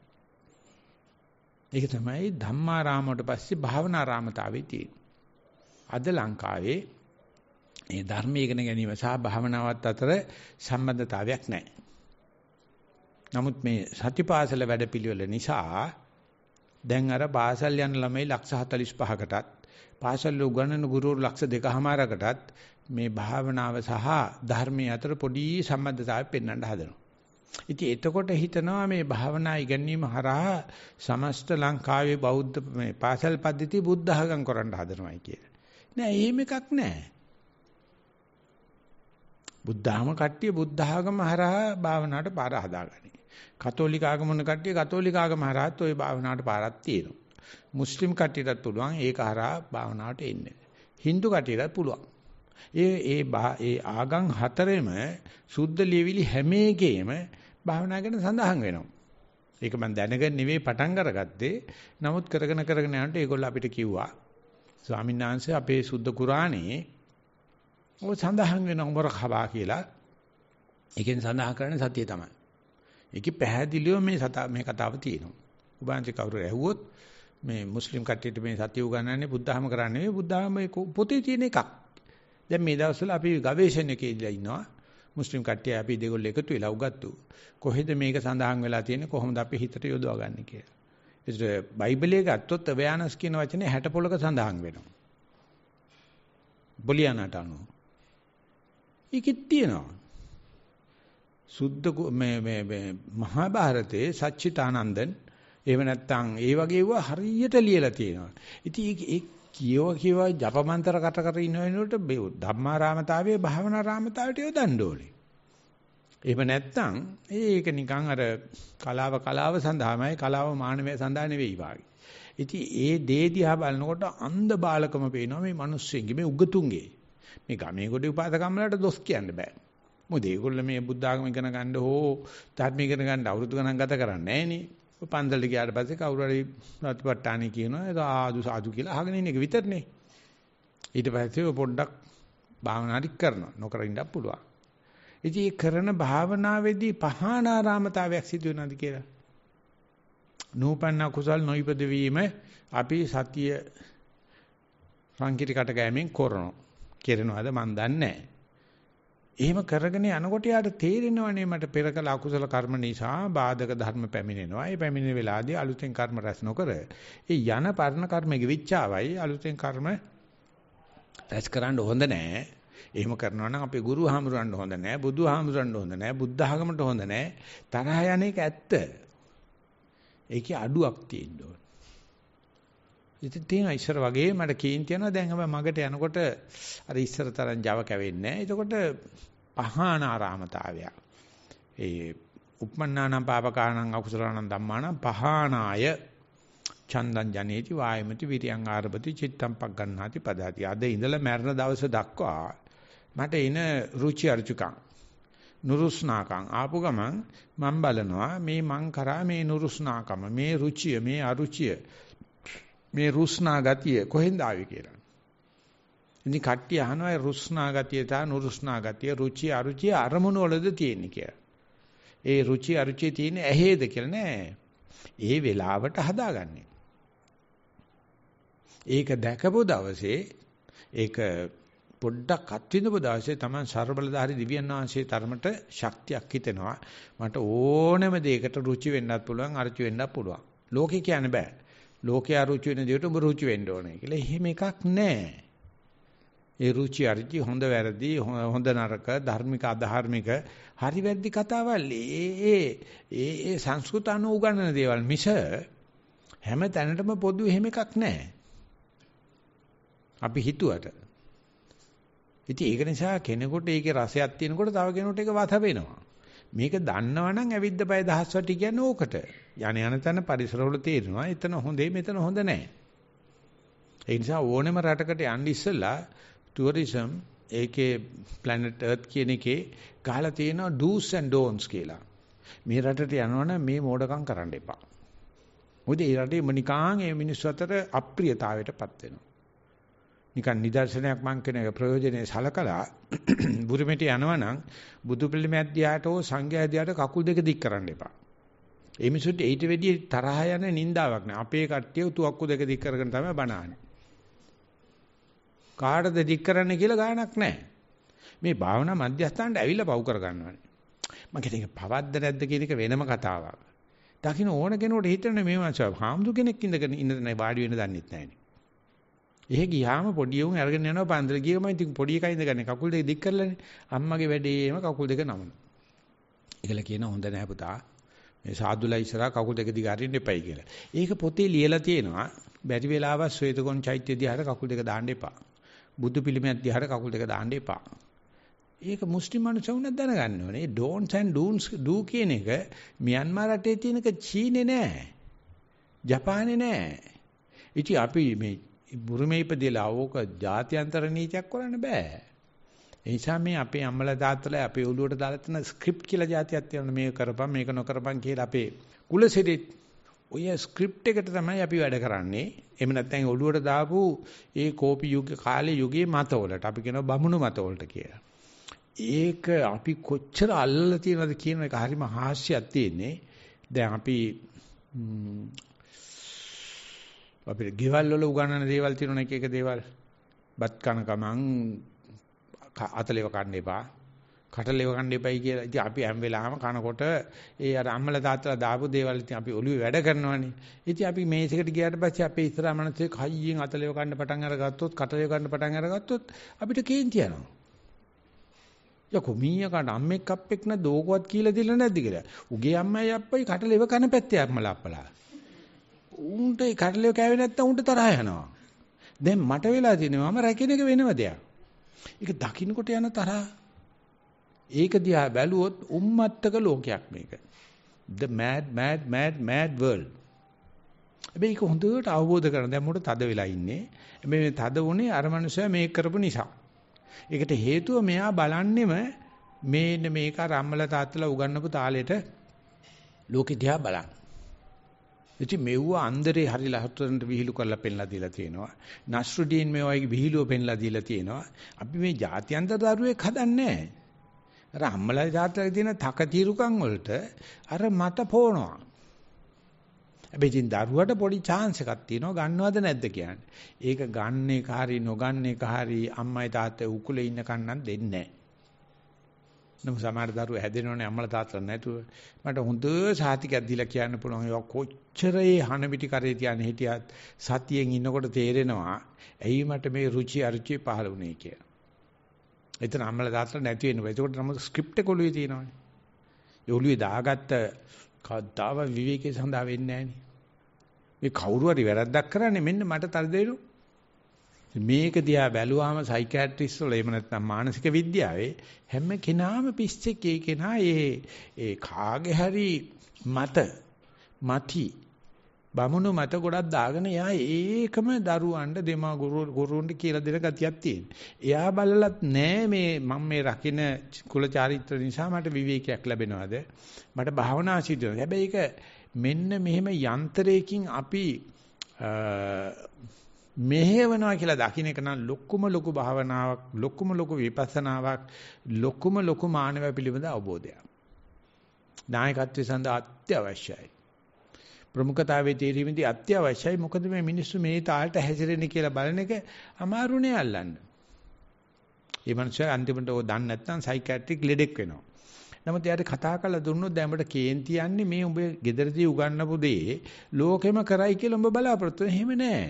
ඒක තමයි ධම්මාරාමයට පස්සේ භාවනාරාමතාවේ තියෙන්නේ. අද ලංකාවේ මේ ධර්ම ඉගෙන ගැනීම සහ භාවනාවත් අතර සම්බන්ධතාවයක් නැහැ. නමුත් මේ සතිපාසල වැඩපිළිවෙල නිසා දැන් අර පාසල් යන ළමයි ලක්ෂ 45කටත් පාසල් උගන්වන ගුරුවරු ලක්ෂ දෙකහමාරකටත් මේ භාවනාව සහ ධර්මයේ අතර පොඩි සම්බන්ධතාවයක් පෙන්වන්න හදනවා. ඉතින් එතකොට හිතනවා මේ භාවනා ඉගෙනීම හරහා සමස්ත ලංකාවේ බෞද්ධ මේ පාසල් පද්ධතිය බුද්ධඝම් කරන්න හදනවායි කියලා. නෑ එහෙම එකක් නෑ. බුද්ධාම කට්ටිය බුද්ධාගම හරහා භාවනාවට පාර හදාගන්නේ. කතෝලික ආගමන කට්ටිය කතෝලික ආගම හරහාත් ওই භාවනාවට පාරක් තියෙනවා. මුස්ලිම් කට්ටියටත් පුළුවන් ඒක හරහා භාවනාවට එන්න. Hindu කට්ටියටත් පුළුවන්. ඒ ඒ ඒ ආගම් හතරෙම සුද්ධ ලියවිලි හැම එකෙම භාවනා ගැන සඳහන් වෙනවා. ඒක මම දැනගෙන නෙවෙයි පටන් අරගත්තේ. නමුත් කරගෙන කරගෙන යනකොට ඒගොල්ලෝ අපිට කිව්වා ස්වාමීන් වහන්සේ අපේ සුද්ධ කුරාණේ ඔය සඳහන් වෙන උමර කබා කියලා ඒකෙන් සඳහන් කරන්නේ සතිය තමයි. ඒකේ පැහැදිලිව මේ මේ කතාව තියෙනවා. උභාන්ති කවුරු ඇහුවොත් මේ මුස්ලිම් කට්ටියට මේ සතිය උගන්වන්නේ බුද්ධහම කරන්නේ නෙවෙයි බුද්ධහම පොතේ තියෙන එකක්. දැන් මේ දවස්වල අපි ගවේෂණයකේ ඉඳලා ඉන්නවා. මුස්ලිම් කට්ටිය අපි දෙගොල්ලෝ එකතු වෙලා උගත්තු. කොහෙද මේක සඳහන් වෙලා තියෙන්නේ කොහොමද අපි හිතට යොදවා ගන්න කියලා. ඒතර බයිබලයේ ගත්තොත් awareness කියන වචනේ 60 පොලක සඳහන් වෙනවා. බොලියානට අනුව. ඒකෙත් තියෙනවා. සුද්ධ මේ මේ මේ මහා භාරතයේ සච්චිතානන්දන් එහෙම නැත්නම් ඒ වගේ ඒවා හරියට ලියලා තියෙනවා. ඉතින් ඒ කියව කියව ජපමන්තර කට කර ඉන්න වෙනකොට ධම්මාරාමතාවයේ භාවනාරාමතාවයට යොදන්න ඕනේ. එහෙම නැත්නම් ඒක නිකන් අර කලාව කලාව සඳහාමයි කලාව මානවය සඳහා නෙවෙයි වාගේ. ඉතින් ඒ දේ දිහා බලනකොට අන්ධ බාලකම පේනවා මේ මිනිස්සුන්ගේ මේ උගතුන්ගේ. මේ ගමේ කොට උපාසකම් වලට දොස් කියන්න බෑ. මොකද ඒගොල්ලෝ මේ බුද්ධ ආගම ඉගෙන ගන්න හෝ ධර්ම ඉගෙන ගන්න අවුරුදු ගණන් ගත කරන්නේ නෑනේ. පන්සලට ගියාට පස්සේ කවුරු හරි ප්‍රතිපත්තානේ කියනවා ඒක ආදු සාදු කියලා අහගෙන ඉන්න එක විතරනේ. ඊට පස්සේ පොඩ්ඩක් භාවනා ටික කරනවා. නොකර ඉන්නත් පුළුවන්. ඉතින් මේ කරන භාවනාවේදී පහානාරාමතාවයක් සිදු වෙනවද කියලා? නූපන්න කුසල් නොයිපද වීම අපි සතිය සංකීර්ණකට ගෑමෙන් කරනවා. කෙරෙනවද මන් දන්නේ එහෙම කරගෙන යනකොට යාට තේරෙනවනේ මට පෙර කළ අකුසල කර්ම නිසා බාධක ධර්ම පැමිණෙනවා. ඒ පැමිණෙන වෙලාවේදී අලුතෙන් කර්ම රැස් නොකර ඒ යන පරණ කර්මයේ විච්ඡාවයි අලුතෙන් කර්ම රැස් කරන්න හොඳ නැහැ. එහෙම කරනවා නම් අපේ ගුරු හාමුදුරන්ට හොඳ නෑ, බුදු හාමුදුරන්ට හොඳ නෑ, බුද්ධ ආගමට හොඳ නෑ. තරහ යන එක ඇත්ත. ඒකේ අඩුවක් තියෙන්න ඕන. ඉතින් තියෙන ඉස්සර වගේ මට කීන් තියනවා දැන් හැබැයි මගට යනකොට අර ඉස්සර තරම් Java කැවෙන්නේ නැහැ. එතකොට පහාන ආරාමතාවය. ඒ උපමන්නානම් පාපකානම් අකුසලානම් ධම්මානම් පහානාය චන්දං ජනේති වායමති විරියං ආරභති චිත්තම් පග්ගණ්ණාති පදාති. අද ඉඳලා මරණ දවස දක්වා මට එන රුචි අරුචිකම් නුරුස්නාකම් ආපු ගමන් මම බලනවා මේ මං කරා මේ නුරුස්නාකම මේ රුචිය මේ අරුචිය මේ රුස්නා ගතිය කොහෙන්ද ආවේ කියලා. ඉතින් කට්ටිය අහනවා රුස්නා ගතිය තා නුරුස්නා ගතිය රුචි අරුචි අරමුණු වලද තියෙන්නේ කියලා. ඒ රුචි අරුචි තියෙන්නේ ඇහෙද කියලා නෑ. ඒ වෙලාවට හදාගන්නේ. ඒක දැකපු දවසේ ඒක පොඩ්ඩක් අත්විඳපු දවසේ Taman ਸਰබලධාරි දිව්‍යන් වහන්සේ තරමට ශක්තියක් හිතෙනවා. මට ඕනෑම දෙයකට රුචි වෙන්නත් පුළුවන්, අරුචි වෙන්නත් පුළුවන්. ලෝකේ කියන්න බෑ. ලෝකේ අරුචි වෙන දේට උඹ රුචි වෙන්න ඕනේ කියලා. එහෙම එකක් නැහැ. ඒ රුචි අරුචි හොඳ වැරදි හොඳ නරක ධර්මික අධාර්මික හරි වැරදි කතාවල් ඒ ඒ ඒ ඒ සංස්කෘත අනු උගන්නන දේවල් මිස හැම තැනටම පොදු එහෙම එකක් නැහැ. අපි හිතුවට ඉතින් ඒක නිසා කෙනෙකුට ඒකේ රසයක් තියෙනකොට තව කෙනෙකුට ඒක වතපෙනවා. මේක දන්නවනම් ඇවිද්ද බය දහස් වටි කියන්නේ ඕකට. යණ යන තැන පරිසරවල තියෙනවා. එතන හොඳේ මෙතන හොඳ නැහැ. ඒ නිසා ඕනෙම රටකට යන්න ඉස්සෙල්ලා ටුවරිසම් ඒකේ planet earth කියන එකේ ගහලා තියෙනවා do's and don'ts කියලා. මේ රටට යනවනම් මේ මෝඩකම් කරන්න එපා. මොකද ඒ රටේ මනිකාන් ඒ මිනිස්සු අතර අප්‍රියතාවයටපත් වෙනවා. නිකන් නිදර්ශනයක් මං කියන ප්‍රයෝජනේ සලකලා බුරුමෙට යනවනම් බුදු පිළිමයක් දිහාට හෝ සංඝයා දිහාට කකුල් දෙක දික් කරන්න එපා. ඒ මිනිසුන්ට ඊට වෙඩි තරහ යන නින්දාවක් නෑ. අපේ කට්ටිය තුවක්කු දෙක දික් කරගෙන තමයි බණාන්නේ. කාටද දික් කරන්න කියලා ගාණක් නෑ. මේ භාවනා මධ්‍යස්ථානට ඇවිල්ලා පව් කරගන්නවානේ. මම කියන්නේ පවද්ද නැද්ද කියන එක වෙනම කතාවක්. දකින්න ඕන කෙනෙකුට හිතන්නේ මේ මාසාව හාමුදුර කෙනෙක් ඉඳගෙන ඉන්න වාඩි වෙන්න දන්නෙත් නෑනේ. එහෙ ගියාම පොඩි උන් අරගෙන යනවා පන්දර ගියම ඉතින් පොඩි එකයි ඉඳගන්නේ කකුල් දෙක දික් කරලානේ. අම්මගේ වැඩේම කකුල් දෙක නමන. ඒකල කියන හොඳ නෑ පුතා. මේ සාදුලා ඉස්සරහා කකුල් දෙක දිග අරින්න එපයි කියලා. ඒක පොතේ ලියලා තියෙනවා. බැරි වෙලාවත් ශ්වේතකොණ චෛත්‍ය දිහාට කකුල් දෙක දාන්න එපා. බුදු පිළිමයක් දිහාට කකුල් දෙක දාන්න එපා. ඒක මුස්ලිම් මනුස්සවුන් දැනගන්න ඕනේ. don't and don'ts do කියන එක මියන්මාර රටේ තියෙනක චීනේ නෑ. ජපානේ නෑ. ඉතින් අපි මේ බුරුමේ ඉපදෙලා ඕක ජාත්‍යන්තර නීතියක් කරන්න බෑ. ඒ නිසා මේ අපේ අම්මලා තාත්තලා අපේ ඔළුවට දාලා තියෙන ස්ක්‍රිප්ට් කියලා જાතියක් තියෙනවා මේක කරපම් මේක නොකරපම් කියලා අපේ කුලසිරිත් ඔය ස්ක්‍රිප්ට් එකට තමයි අපි වැඩ කරන්නේ. එහෙම නැත්නම් ඔළුවට දාපු ඒ කෝපි යුග කාලේ යුගයේ මතවලට අපි කියනවා බමුණු මතවලට කියලා. ඒක අපි කොච්චර අල්ලලා තියෙනවද කියන එක හරිම හාස්‍යයක් තියෙන්නේ. දැන් අපි අපිට ගෙවල් වල උගන්නන දේවල් තියෙනවා එක එක දේවල්. බත් කන ගමන් අතලෙව කන්න එපා. කටලෙව කන්න එපයි කියලා. ඉතින් අපි හැම වෙලාවම කනකොට ඒ අර අම්මලා තාත්තලා දාපු දේවල් ඉතින් අපි ඔළුවේ වැඩ කරනවනේ. ඉතින් අපි මේසෙකට ගියාට පස්සේ අපේ ඉස්සරහා මනසේ කයියෙන් අතලෙව කන්න පටන් අරගත්තොත්, කටලෙව කන්න පටන් අරගත්තොත් අපිට කේන්ති යනවා. යකෝ මීයකට අම්මෙක් අප්පෙක් නැද ඕකවත් කියලා දෙල නැද්ද කියලා. උගේ අම්මයි අප්පයි කටලෙව කන පැත්තේ අම්මලා අප්පලා. උන්ට ඒ කඩලිය කෑවේ නැත්තම් උන්ට තරහ යනවා. දැන් මට වෙලා තියෙනවා මම රැකින එක වෙනම දෙයක්. ඒක දකින්නකොට යන තරහ. ඒක දිහා බැලුවොත් උම්මත්තක ලෝකයක් මේක. The mad mad mad mad world. හැබැයි ඒක හොඳට අවබෝධ කරගන්න. දැන් මොකට තද වෙලා ඉන්නේ? මේ තද වුණේ අර මනුස්සයා මේක කරපු නිසා. ඒකට හේතුව මෙයා බලන්නෙම මේන්න මේක රම්මල තාත්තලා උගන්වපු තාලෙට ලෝකෙ දිහා බලන්න. ඉතින් මෙව්ව අන්දරේ හරි ලහතරන්ට විහිළු කරලා පෙන්ලා දීලා තියෙනවා. නස්රුඩීන් මේ වගේ විහිළුව පෙන්ලා දීලා තියෙනවා. අපි මේ ජාත්‍යන්තර දරුවෙක් හදන්නේ අර අම්මලා ජාත්‍යන්තරේ තියෙන තකතිරුකම් වලට අර මට පොනවා. හැබැයි ඉතින් දරුවට පොඩි chance එකක් තියෙනවා ගන්නවද නැද්ද කියන්නේ. ඒක ගන්න එක හරි නොගන්න එක හරි අම්මයි තාත්තයි උකුලේ ඉන්න කන්නන් දෙන්නේ නැහැ. නමුත් සමහර දරුවෝ හැදෙනවනේ අම්මලා තාත්තලා නැතුව. මට හොඳ සාතිකයක් දීලා කියන්න පුළුවන්. ඒක කොච්චරේ හන පිටි කරේ තියන හිටියත් සතියෙන් ඉන්නකොට තේරෙනවා ඇයි මට මේ රුචි අරුචි පහළ වුනේ කියලා. එතන අම්මලා තාත්තලා නැති වෙනවා. ඒකට නම් ස්ක්‍රිප්ට් එක ඔළුවේ තියෙනවානේ. ඒ ඔළුවේ දාගත්ත කද්දාව විවේකේ සඳහා වෙන්නේ නැහනේ. මේ කවුරු හරි වැරද්දක් කරන්නේ මෙන්න මට තරදේලු මේක දිහා බැලුවාම සයිකියාට්‍රිස්ට් වල එහෙම නැත්නම් මානසික විද්‍යාවේ හැම කෙනාම පිස්සෙක් ඒ කෙනා ඒ ඒ කාගේ හරි මත මති බමුණු මත ගොඩක් දාගෙන එයා ඒකම දරුවන්ට දෙමා ගුරු ගුරුන්ට කියලා දෙන ගතියක් තියෙන. එයා බලලත් නෑ මේ මම මේ රකින කුල චාරිත්‍ර නිසා මට විවේකයක් ලැබෙනවද? මට භාවනා සිද්ධ වෙනවා. හැබැයි ඒක මෙන්න මෙහෙම යන්ත්‍රයකින් අපි මෙහෙවනවා කියලා දකින්න එක නම් ලොකුම ලොකු භාවනාවක් ලොකුම ලොකු විපස්සනාවක් ලොකුම ලොකු මානව පිළිබඳ අවබෝධයක්. නායකත්වය සඳහා අත්‍යවශ්‍යයි. ප්‍රමුඛතාවයේ තීරීමේදී අත්‍යවශ්‍යයි මොකද මේ මිනිස්සු මේ තාලට හැසිරෙන්නේ කියලා බලන එක අමාරුනේ අල්ලන්න. ඒ මනුස්සයා අන්තිමට ඕක දන්නේ නැත්නම් සයිකියාට්‍රික් ලෙඩෙක් වෙනවා. නමුත් එයාට කතා කරලා දුන්නොත් දැන් අපිට කේන්ති යන්නේ මේ උඹේ gederදී උගන්නපු දේ ලෝකෙම කරයි කියලා උඹ බලාපොරොත්තු වෙන. එහෙම නෑ.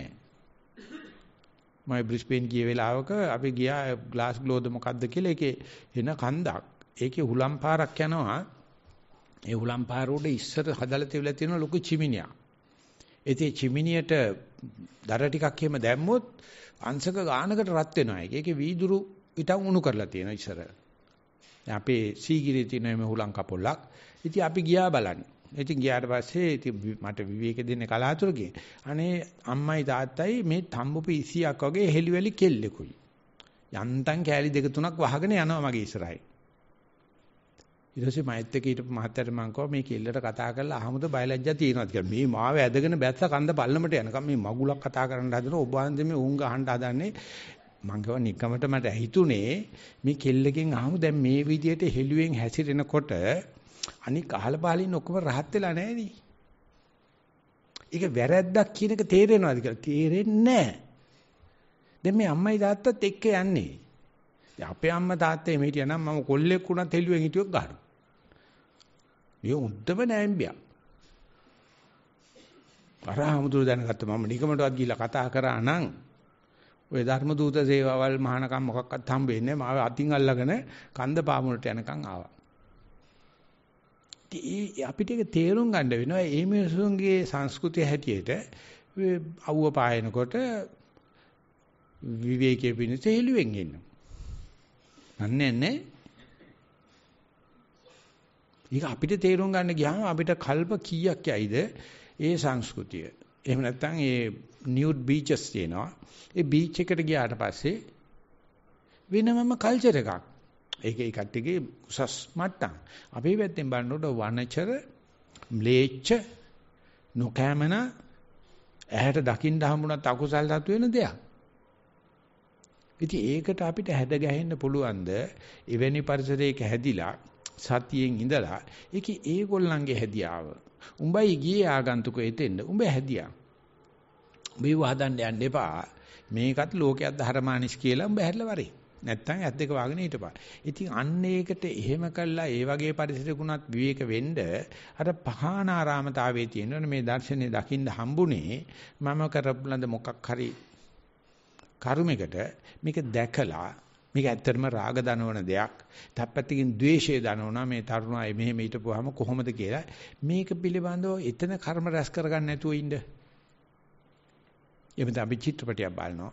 මම බ්‍රිස්බේන් ගිය වෙලාවක අපි ගියා ග්ලාස්ග්ලෝද මොකද්ද කියලා ඒකේ එන කන්දක්. ඒකේ හුලම් පාරක් යනවා. ඒ හුලම් පාර උඩ ඉස්සර හදලා තියලා තියෙන ලොකු චිමිනියක්. ඒතේ චිමිනියට දර ටිකක් එහෙම දැම්මොත් අංශක ගානකට රත් වෙනවා. ඒකේ වීදුරු ඉටම් උණු කරලා තියෙන ඉස්සර. අපේ සීගිරියේ තියෙන මේ හුලම් කපොල්ලක්. ඉතින් අපි ගියා බලන්න. ඉතින් ගියාට පස්සේ ඉතින් මට විවේක දෙන්න කලාතුරකින් අනේ අම්මයි තාත්තයි මේ තම්බුපු ඉසියක් වගේ හෙලිවැලි කෙල්ලෙකුයි. යන්තම් කෑලි දෙක තුනක් වහගෙන යනවා මගේ ඉස්සරහයි. ඊට පස්සේ මයිත් එක හිටපු මහත්තයාට මං කිව්වා මේ කෙල්ලට කතා කරලා අහමුද බයලජ්ජා තියෙනවාද කියලා. මේ මාව ඇදගෙන බැස්ස කන්ද පල්ලමට යනකම් මේ මගුලක් කතා කරන්න හදන ඔබ වහන්සේ මේ උන් ගහන්න හදන්නේ මං ගව නිකමට මට හිතුනේ මේ කෙල්ලකින් අහමු දැන් මේ විදියට හෙළුවෙන් හැසිරෙනකොට අනික අහල පහලින් ඔක්කොම rahat වෙලා නැහැ නේ. ඒක වැරද්දක් කියන එක තේරෙනවද කියලා තේරෙන්නේ නැහැ. දැන් මේ අම්මයි තාත්තත් එක්ක යන්නේ. දැන් අපේ අම්මා තාත්තා මේ හිටියා නම් මම කොල්ලෙක් වුණත් හෙළුවෙන් හිටියොත් ගන්නවා. මේ උද්දම නෑම්බියක්. අර හමුදුර දැනගත්ත මම නිකමටවත් ගිහිල්ලා කතා කරා නම් ඔය ධර්ම දූත සේවාවල් මහානකම් මොකක්වත් හම්බෙන්නේ නැහැ. මාව අතින් අල්ලගෙන කන්ද පාමුලට යනකම් ආවා. ඒ අපිට ඒක තේරුම් ගන්න වෙනවා ඒ මිනිසුන්ගේ සංස්කෘතිය හැටියට අවුව පායනකොට විවේකයේ පිණිස හෙළුවෙන් ඉන්න. නන්නේ නැහැ. ඒක අපිට තේරුම් ගන්න ගියාම අපිට කල්ප කීයක් යයිද ඒ සංස්කෘතිය. එහෙම නැත්නම් ඒ නියුඩ් බීචස් තියෙනවා. ඒ බීච් එකට ගියාට පස්සේ වෙනමම කල්චර් එකක්. ඒකේ කට්ටියගේ උසස් මට්ටම්. අපේ පැත්තෙන් බලනකොට වනචර, ම්ලේච්ඡ, නොකෑමන ඇහැට දකින්න හම්බුණත් අකුසල් සතු වෙන දෙයක්. ඉතින් ඒකට අපිට හැද ගැහෙන්න පුළුවන්ද? එවැනි පරිසරයක හැදිලා සතියෙන් ඉඳලා ඒකේ ඒගොල්ලන්ගේ හැදියාව. උඹයි ගියේ ආගන්තුකෝ එතෙන්ද? උඹ හැදියා. උඹ හදන්න යන්න එපා. මේකත් ලෝකයක් ධර්මානිස් කියලා උඹ හැදලා වරේ. නැත්තම් ඇස් දෙක වාගෙන හිටපන්. ඉතින් අන්න ඒකට එහෙම කළා ඒ වගේ පරිසරකුණත් විවේක වෙන්න අර පහානාරාමතාවයේ තියෙනවනේ මේ දර්ශනේ දකින්න හම්බුනේ මම කරපුලඳ මොකක් හරි කර්මයකට මේක දැකලා මේක ඇත්තටම රාග දනවන දෙයක්. තප්පැත්තකින් ද්වේෂය දනවනවා මේ තරුණායි මෙහෙම හිටපුවාම කොහොමද කියලා. මේක පිළිබඳව එතන කර්ම රැස් කරගන්න නැතුව ඉන්න. එහෙම අපි චිත්‍රපටයක් බලනවා.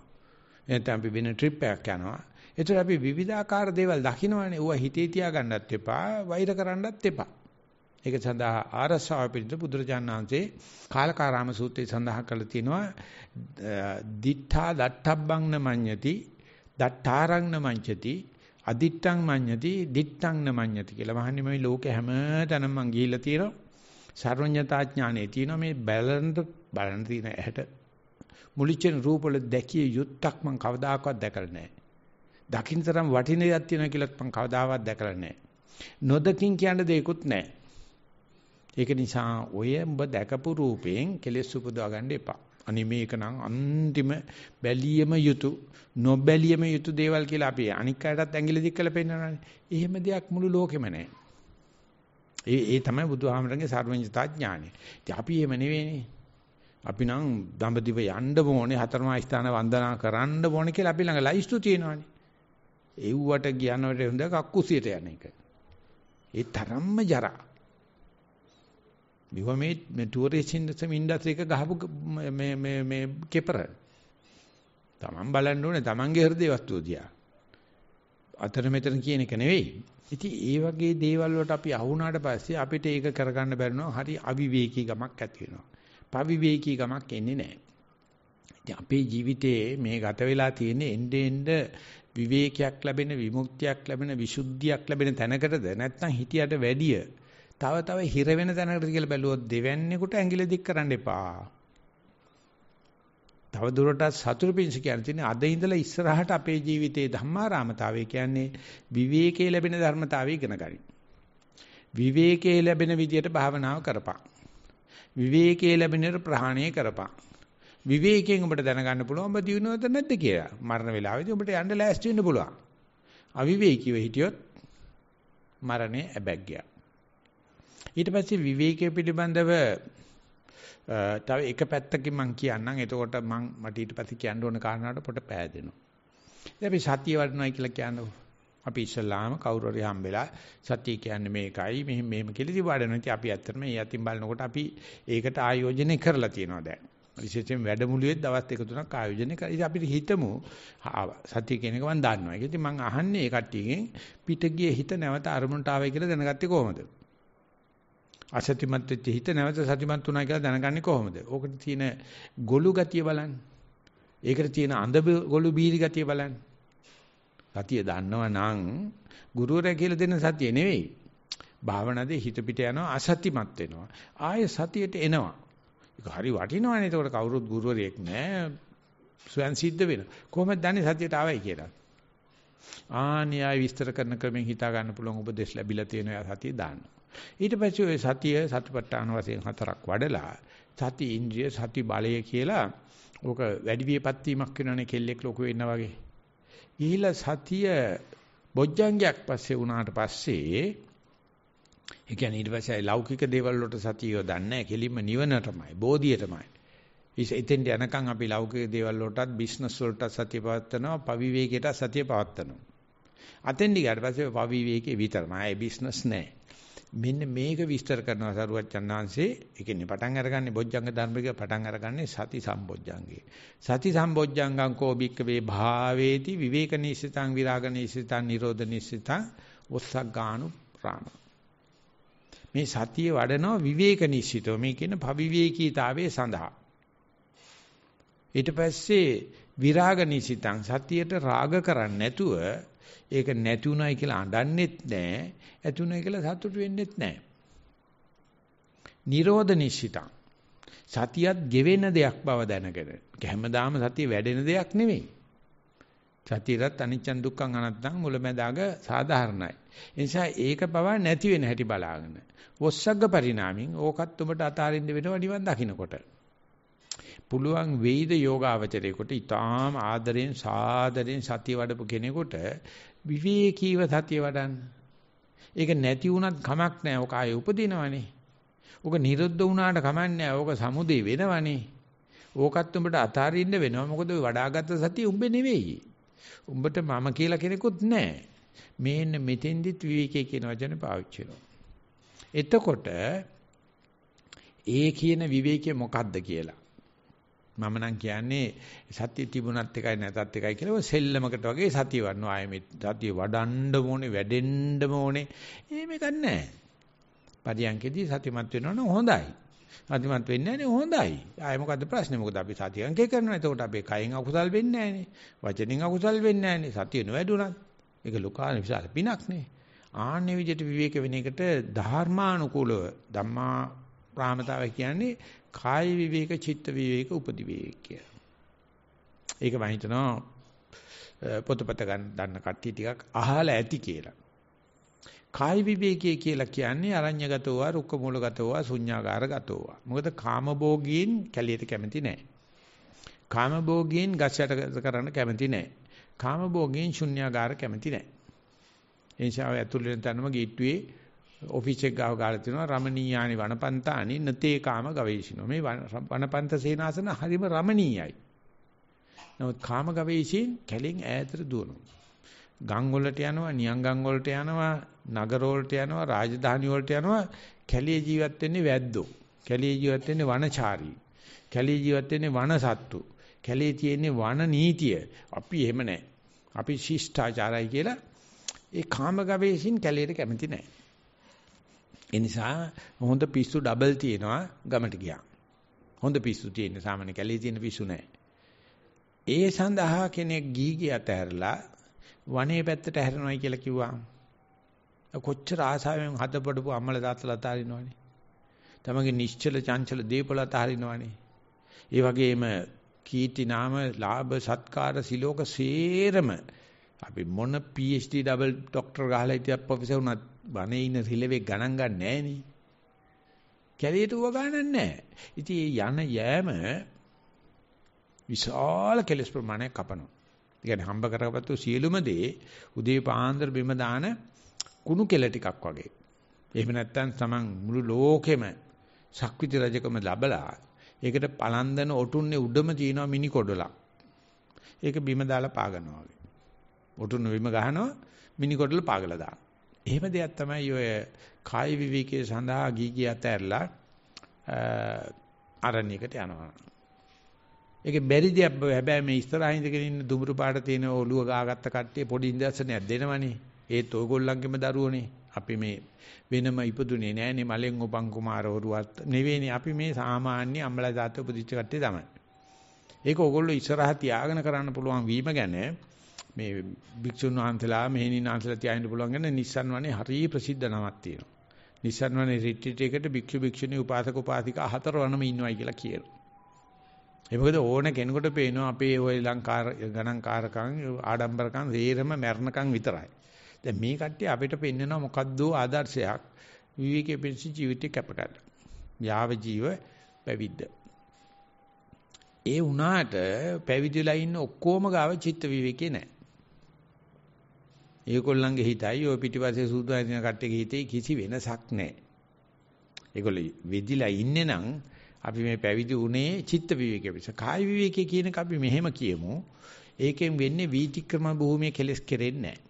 එතන අපි වෙන ට්‍රිප් එකක් යනවා. ඒතර අපි විවිධාකාර දේවල් දකින්නවනේ. ඌව හිතේ තියාගන්නත් එපා, වෛර කරන්නත් එපා. ඒක සඳහා ආරසාව පිළිබඳ බුදුරජාණන්සේ කාලකාරාම සූත්‍රයේ සඳහන් කරලා තිනවා දිඨා දට්ඨබ්බං නමඤ්ඤති, දට්ඨාරං නමඤ්ඤති, අදිත්තං මඤ්ඤති, දිත්තං නමඤ්ඤති කියලා. මහන්නේ මේ ලෝකේ හැම තැනම මං ගිහිල්ලා තියෙනවා. සර්වඥතා ඥානෙ තියෙනවා මේ බැලන්ට බලන්න තියෙන ඇහැට මුලිච්චෙන රූපවල දැකිය යුත්තක් මං කවදාකවත් දැකලා නැහැ. දකින්න තරම් වටින දෙයක් තියෙනවා කියලාත් මම කවදාවත් දැකලා නැහැ. නොදකින් කියන දෙයක්වත් නැහැ. ඒක නිසා ඔය ඔබ දැකපු රූපයෙන් කෙලෙස් උපදවා ගන්න එපා. අනි මේක නම් අන්තිම බැලියම යුතු නොබැලියම යුතු දේවල් කියලා අපි අනික් අයටත් ඇඟිලි දික් කරලා පෙන්නනවානේ. එහෙම දෙයක් මුළු ලෝකෙම නැහැ. ඒ ඒ තමයි බුදුහාමරගේ සර්වඥතා ඥාණය. ඉතින් අපි එහෙම නෙවෙයිනේ. අපි නම් දඹදිව යන්න ඕනේ හතරමා ස්ථාන වන්දනා කරන්න ඕනේ කියලා අපි ළඟ ලයිස්තු තියෙනවානේ. එව්වට කියනවට හොඳ කක්කුසියට යන එක. ඒ තරම්ම ජරා. මෙව මේ ටුවරිස්ට් ඉන්ඩස්ට්‍රි එක ගහපු මේ මේ මේ කෙපර. Taman බලන්න ඕනේ Tamanගේ හෘදේ වස්තුව දිහා. අතර මෙතන කියන එක නෙවෙයි. ඉතින් ඒ වගේ දේවල් වලට අපි අහුණාට පස්සේ අපිට ඒක කරගන්න බැරි නෝ හරි අවිවේකී ගමක් ඇති වෙනවා. පවිවේකී ගමක් එන්නේ නැහැ. ඉතින් අපේ ජීවිතයේ මේ ගත වෙලා තියෙන එnde end විවේකයක් ලැබෙන විමුක්තියක් ලැබෙන විසුද්ධියක් ලැබෙන තැනකටද නැත්නම් හිතියට වැඩිය තව තව හිර වෙන තැනකට කියලා බැලුවොත් දෙවැන්නේකට ඇඟිලි දික් කරන්න එපා. තව දුරටත් සතුරු පිංස කියන්නේ අද ඉඳලා ඉස්සරහට අපේ ජීවිතයේ ධම්මාරාමතාවය කියන්නේ විවේකයේ ලැබෙන ධර්මතාවය ඉගෙන ගනිමු. විවේකයේ ලැබෙන විදියට භාවනාව කරපන්. විවේකයේ ලැබෙන ප්‍රහාණය කරපන්. විවේකයෙන් ඔබට දැනගන්න පුළුවන් ඔබ දිනුවද නැද්ද කියලා. මරණ වේලාවේදී ඔබට යන්න ලෑස්ති වෙන්න පුළුවන්. අවිවේකීව හිටියොත් මරණය ඇබැග්ගයක්. ඊට පස්සේ විවේකයේ පිළිබඳව තව එක පැත්තකින් මම කියන්නම්. එතකොට මම මට ඊට පස්සේ කියන්න ඕන කාරණාවට පොට පෑදෙනවා. ඉතින් අපි සතිය වඩනවා කියලා කියන්නේ අපි ඉස්සලාම කවුරු හරි හම්බෙලා සතිය කියන්නේ මේකයි මෙහෙම මෙහෙම කියලා ඉතින් වඩනවා. ඉතින් අපි ඇත්තටම ඒ අතින් බලනකොට අපි ඒකට ආයෝජනය කරලා තියෙනවා දැන්. විශේෂයෙන් වැඩමුළුවේ දවස් දෙක තුනක් ආයෝජනය කරා. ඉතින් අපිට හිතමු සතිය කියන එක මම දන්නවා. ඒක ඉතින් මම අහන්නේ ඒ කට්ටියගෙන් පිට ගියේ හිත නැවත අරමුණට ආවයි කියලා දැනගත්තේ කොහොමද? අසතිමත් වෙච්ච හිත නැවත සතිමත් වුණා කියලා දැනගන්නේ කොහොමද? ඕකට තියෙන ගොළු ගතිය බලන්න. ඒකට තියෙන අඳ ගොළු බීරි ගතිය බලන්න. සතිය දන්නව නම් ගුරුවරයා කියලා දෙන සතිය නෙවෙයි. භාවනාවේ හිත පිට යනවා අසතිමත් වෙනවා. ආය සතියට එනවා. ඒක හරි වටිනවනේ. ඒකට කවුරුත් ගුරුවරයෙක් නැහැ. ස්වයන් සිද්ධ වෙනවා. කොහොමද දන්නේ සත්‍යයට ආවයි කියලා? ආන්‍යය විස්තර කරන ක්‍රමෙන් හිතා ගන්න පුළුවන් උපදේශ ලැබිලා තියෙනවා සතිය දාන්න. ඊට පස්සේ ওই සතිය සතිපට්ඨාන වශයෙන් හතරක් වඩලා සති ඉන්ද්‍රිය සති බලය කියලා ඕක වැඩි විපත් වීමක් වෙනවනේ කෙල්ලෙක් ලොකු වෙන්න වගේ. ඊළ සතිය බොජ්ජංගයක් පස්සේ වුණාට පස්සේ ඒ කියන්නේ ඊට පස්සේ අය ලෞකික දේවල් වලට සතිය යොදන්නේ නැහැ. කෙලින්ම නිවනටමයි, බෝධියටමයි. ඉතින් යනකම් අපි ලෞකික දේවල් වලටත්, බිස්නස් වලටත් සතිය පවත්නවා, පවිවේකයට සතිය පවත්නවා. අතෙන් ඊට පස්සේ පවිවේකේ විතරම. අය බිස්නස් නැහැ. මෙන්න මේක විස්තර කරනවා සරුවච්චන් ආංශේ. ඒ කියන්නේ පටන් අරගන්නේ බොජ්ජංග ධර්මික පටන් අරගන්නේ සති සම්බොජ්ජංගේ. සති සම්බොජ්ජංගං කෝ බික්කවේ භාවේති විවේක නිසිතං විරාග නිසිතං නිරෝධ නිසිතං ඔස්සග්ගානු ප්‍රාණං මේ සතිය වඩනවා විවේක නිශ්චිතව මේ කියන පවිවේකීතාවයේ සඳහා ඊට පස්සේ විරාග නිසිතං සතියට රාග කරන්නේ නැතුව ඒක නැතුණයි කියලා අඬන්නෙත් නැහැ ඇතුණයි කියලා සතුටු වෙන්නෙත් නැහැ නිරෝධ නිසිතං සතියත් ගෙවෙන දෙයක් බව දැනගෙන හැමදාම සතිය වැඩෙන දෙයක් නෙවෙයි සතියත් අනිච්චන් දුක්ඛං අනත්තං මුලැමැදාග සාධාරණයි. ඒ නිසා ඒක පවා නැති වෙන හැටි බලාගෙන. වොස්සග්ග පරිණාමින් ඕකත් උඹට අතාරින්න වෙනවා නිවන් දකින්නකොට. පුළුවන් වෙයිද යෝගාවචරයේකට ඊටාම් ආදරෙන් සාදරෙන් සතිය වඩපු කෙනෙකුට විවේකීව සතිය වඩන්න. ඒක නැති වුණත් කමක් නැහැ. ඕක ආයේ උපදිනවනේ. ඕක නිරුද්ධ වුණාට කමක් නැහැ. ඕක සමුදේ වෙනවනේ. ඕකත් උඹට අතාරින්න වෙනවා. මොකද වඩාගත් සතිය උඹේ නෙවෙයි. උඹට මම කියලා කෙනෙකුත් නැහැ. මේන්න මෙතෙන්දිත් විවේකයේ කියන වචනේ පාවිච්චි එතකොට ඒ කියන විවේකය මොකද්ද කියලා මම නම් කියන්නේ සතිය තිබුණත් එකයි නැතත් එකයි කියලා ඔය සෙල්ලමකට වගේ සතිය වන්න ආයෙ මේ සතිය වඩන්න ඕනේ වැඩෙන්න ඕනේ එහෙම ගන්නෑ පරියන්කේදී සතිමත් වෙනවනම් හොඳයි අදිමත් වෙන්නේ නැහැ හොඳයි. ආයේ මොකද්ද ප්‍රශ්නේ? මොකද අපි සතිය අංකේ කරනවා. එතකොට අපේ කයෙන් අකුසල් වෙන්නේ නැහනේ. වචනෙන් අකුසල් වෙන්නේ නැහනේ. සතිය නොවැඩුණත්. ඒක ලෝකාන විශාල පිනක් නේ. ආන්නේ විදිහට විවේක වෙන එකට ධර්මානුකූලව ධම්මා ප්‍රාමතාව කියන්නේ කාය විවේක, චිත්ත විවේක, උපදි විවේක කියලා. ඒක මම හිතනවා පොතපත ගන්න දන්න කට්ටිය ටිකක් අහලා ඇති කියලා. කායි විවේකයේ කියලා කියන්නේ අරඤ්‍යගතෝවා රුක්ක මූලගතෝවා ශුඤ්ඤාගාරගතෝවා. මොකද කාමභෝගීන් කැලියට කැමති නැහැ. කාමභෝගීන් ගස්යට කරන්න කැමති නැහැ. කාමභෝගීන් ශුඤ්ඤාගාර කැමති නැහැ. එනිසා ඇතුල් වෙන තැනම ගේට්ටුවේ ඔෆිස් එක ගාව ගාලා තිනවා රමණීයානි වනපන්තානි නතේ කාම ගවේෂිනෝ. මේ වනපන්ත සේනාසන හරිම රමණීයයි. නමුත් කාම ගවේෂීන් කැලෙන් ඈතට දුවනවා. ගම් වලට යනවා, නියංගම් වලට යනවා, නගර වලට යනවා, රාජධානි වලට යනවා. කැළේ ජීවත් වෙන්නේ වැද්දෝ. කැළේ ජීවත් වෙන්නේ වනචාරී. කැළේ ජීවත් වෙන්නේ වනසත්තු. කැළේ තියෙන්නේ වන නීතිය. අපි එහෙම නැහැ. අපි ශිෂ්ටාචාරයි කියලා ඒ කාමගවේෂින් කැළේට කැමති නැහැ. ඒ නිසා හොඳ පිස්සු ඩබල් තියෙනවා ගමට ගියා. හොඳ පිස්සු තියෙන සාමාන්‍ය කැලේ තියෙන පිස්සු නැහැ. ඒ සඳහා කෙනෙක් ගිහි ගියත ඇරලා වනේ පැත්තට හැරෙනවයි කියලා කිව්වා. කොච්චර ආසාවෙන් හදපඩපු අම්මල තාත්තලා තාරිනවනේ. තමගේ නිශ්චල චංචල දීපල තාරිනවනේ. ඒ වගේම කීර්ති නාම ලාභ සත්කාර සිලෝක සේරම අපි මොන PhD ඩබල් ડોක්ටර් ගහලා ඉතියා ප්‍රොෆෙසර් වුණත් වනේ ඉන්න රිලෙවෙක් ගණන් ගන්න නෑනේ. කැලේට ඌව ගණන් නෑ. ඉතින් යන යෑම විශාල කෙලස් ප්‍රමාණයක් කපනවා. ඒ කියන්නේ හම්බ කරගත්තු සියලුම දේ උදේ පාන්දර බිම දාන කුණු කෙල ටිකක් වගේ. එහෙම නැත්නම් Taman මුළු ලෝකෙම සක්විති රජකම ලැබලා ඒකට පලන්දන ඔටුන්නේ උඩම තියෙන මිනි කොඩලක්. ඒක බිම දාලා පාගනවා වගේ. ඔටුන්න බිම ගහනවා මිනි කොඩල පාගලා දානවා. එහෙම දෙයක් තමයි ඔය කායි විවිකේ සඳහා ගීගී අතහැරලා අරණියකට යනවා. ඒක බැරි දෙයක් හැබැයි මේ ඉස්සරහින් ඉඳගෙන ඉන්න දුඹුරු පාට තියෙන ඔළුව ගාගත්ත කට්ටිය පොඩි ඉන්දර්ශනයක් දෙනවනේ. ඒත් ඕගොල්ලන්ගෙම දරුවෝනේ. අපි මේ වෙනම ඉපදුනේ නෑනේ මලෙන් උපන් කුමාරවරුවත් නෙවෙයිනේ. අපි මේ සාමාන්‍ය අම්ලලා දාත උපදිච්ච කට්ටිය තමයි. ඒක ඕගොල්ලෝ ඉස්සරහ තියාගෙන කරන්න පුළුවන් වීම ගැන මේ භික්ෂුන් වහන්සේලා මෙහෙණින් වහන්සේලා තියාගෙන පුළුවන් ගැන නිස්සන් වනේ හරිය ප්‍රසිද්ධ නමක් තියෙනවා. නිස්සන් වනේ රිට්‍රීට් එකට භික්ෂු භික්ෂුණී උපාසක උපාසිකා හතර වනම ඉන්නවයි කියලා කියනවා. ඒ මොකද ඕන කෙනෙකුට පේනවා අපේ ওই ලංකාර ගණන්කාරකම් ආඩම්බරකම් වේරම මරණකම් විතරයි. දැන් මේ කට්ටිය අපිට පෙන්වනවා මොකද්ද ආදර්ශයක් විවිධකේ පිරිසි ජීවිතය කැප කරලා. යාව ජීව පැවිද්ද. ඒ වුණාට පැවිදිලා ඉන්න ඔක්කොම ගාව චිත්ත විවේකේ නැහැ. ඒගොල්ලන්ගේ හිතයි ඔය පිටිපස්සේ සූදානම් කට්ටියගේ හිතේ කිසි වෙනසක් නැහැ. ඒගොල්ලෝ වෙදිලා ඉන්නේ නම් අපි මේ පැවිදි උනේ චිත්ත විවේකයේ පිස. කාය විවේකයේ කියනක අපි මෙහෙම කියමු. ඒකෙන් වෙන්නේ වීතික්‍රම භූමියේ කෙලස් කෙරෙන්නේ නැහැ.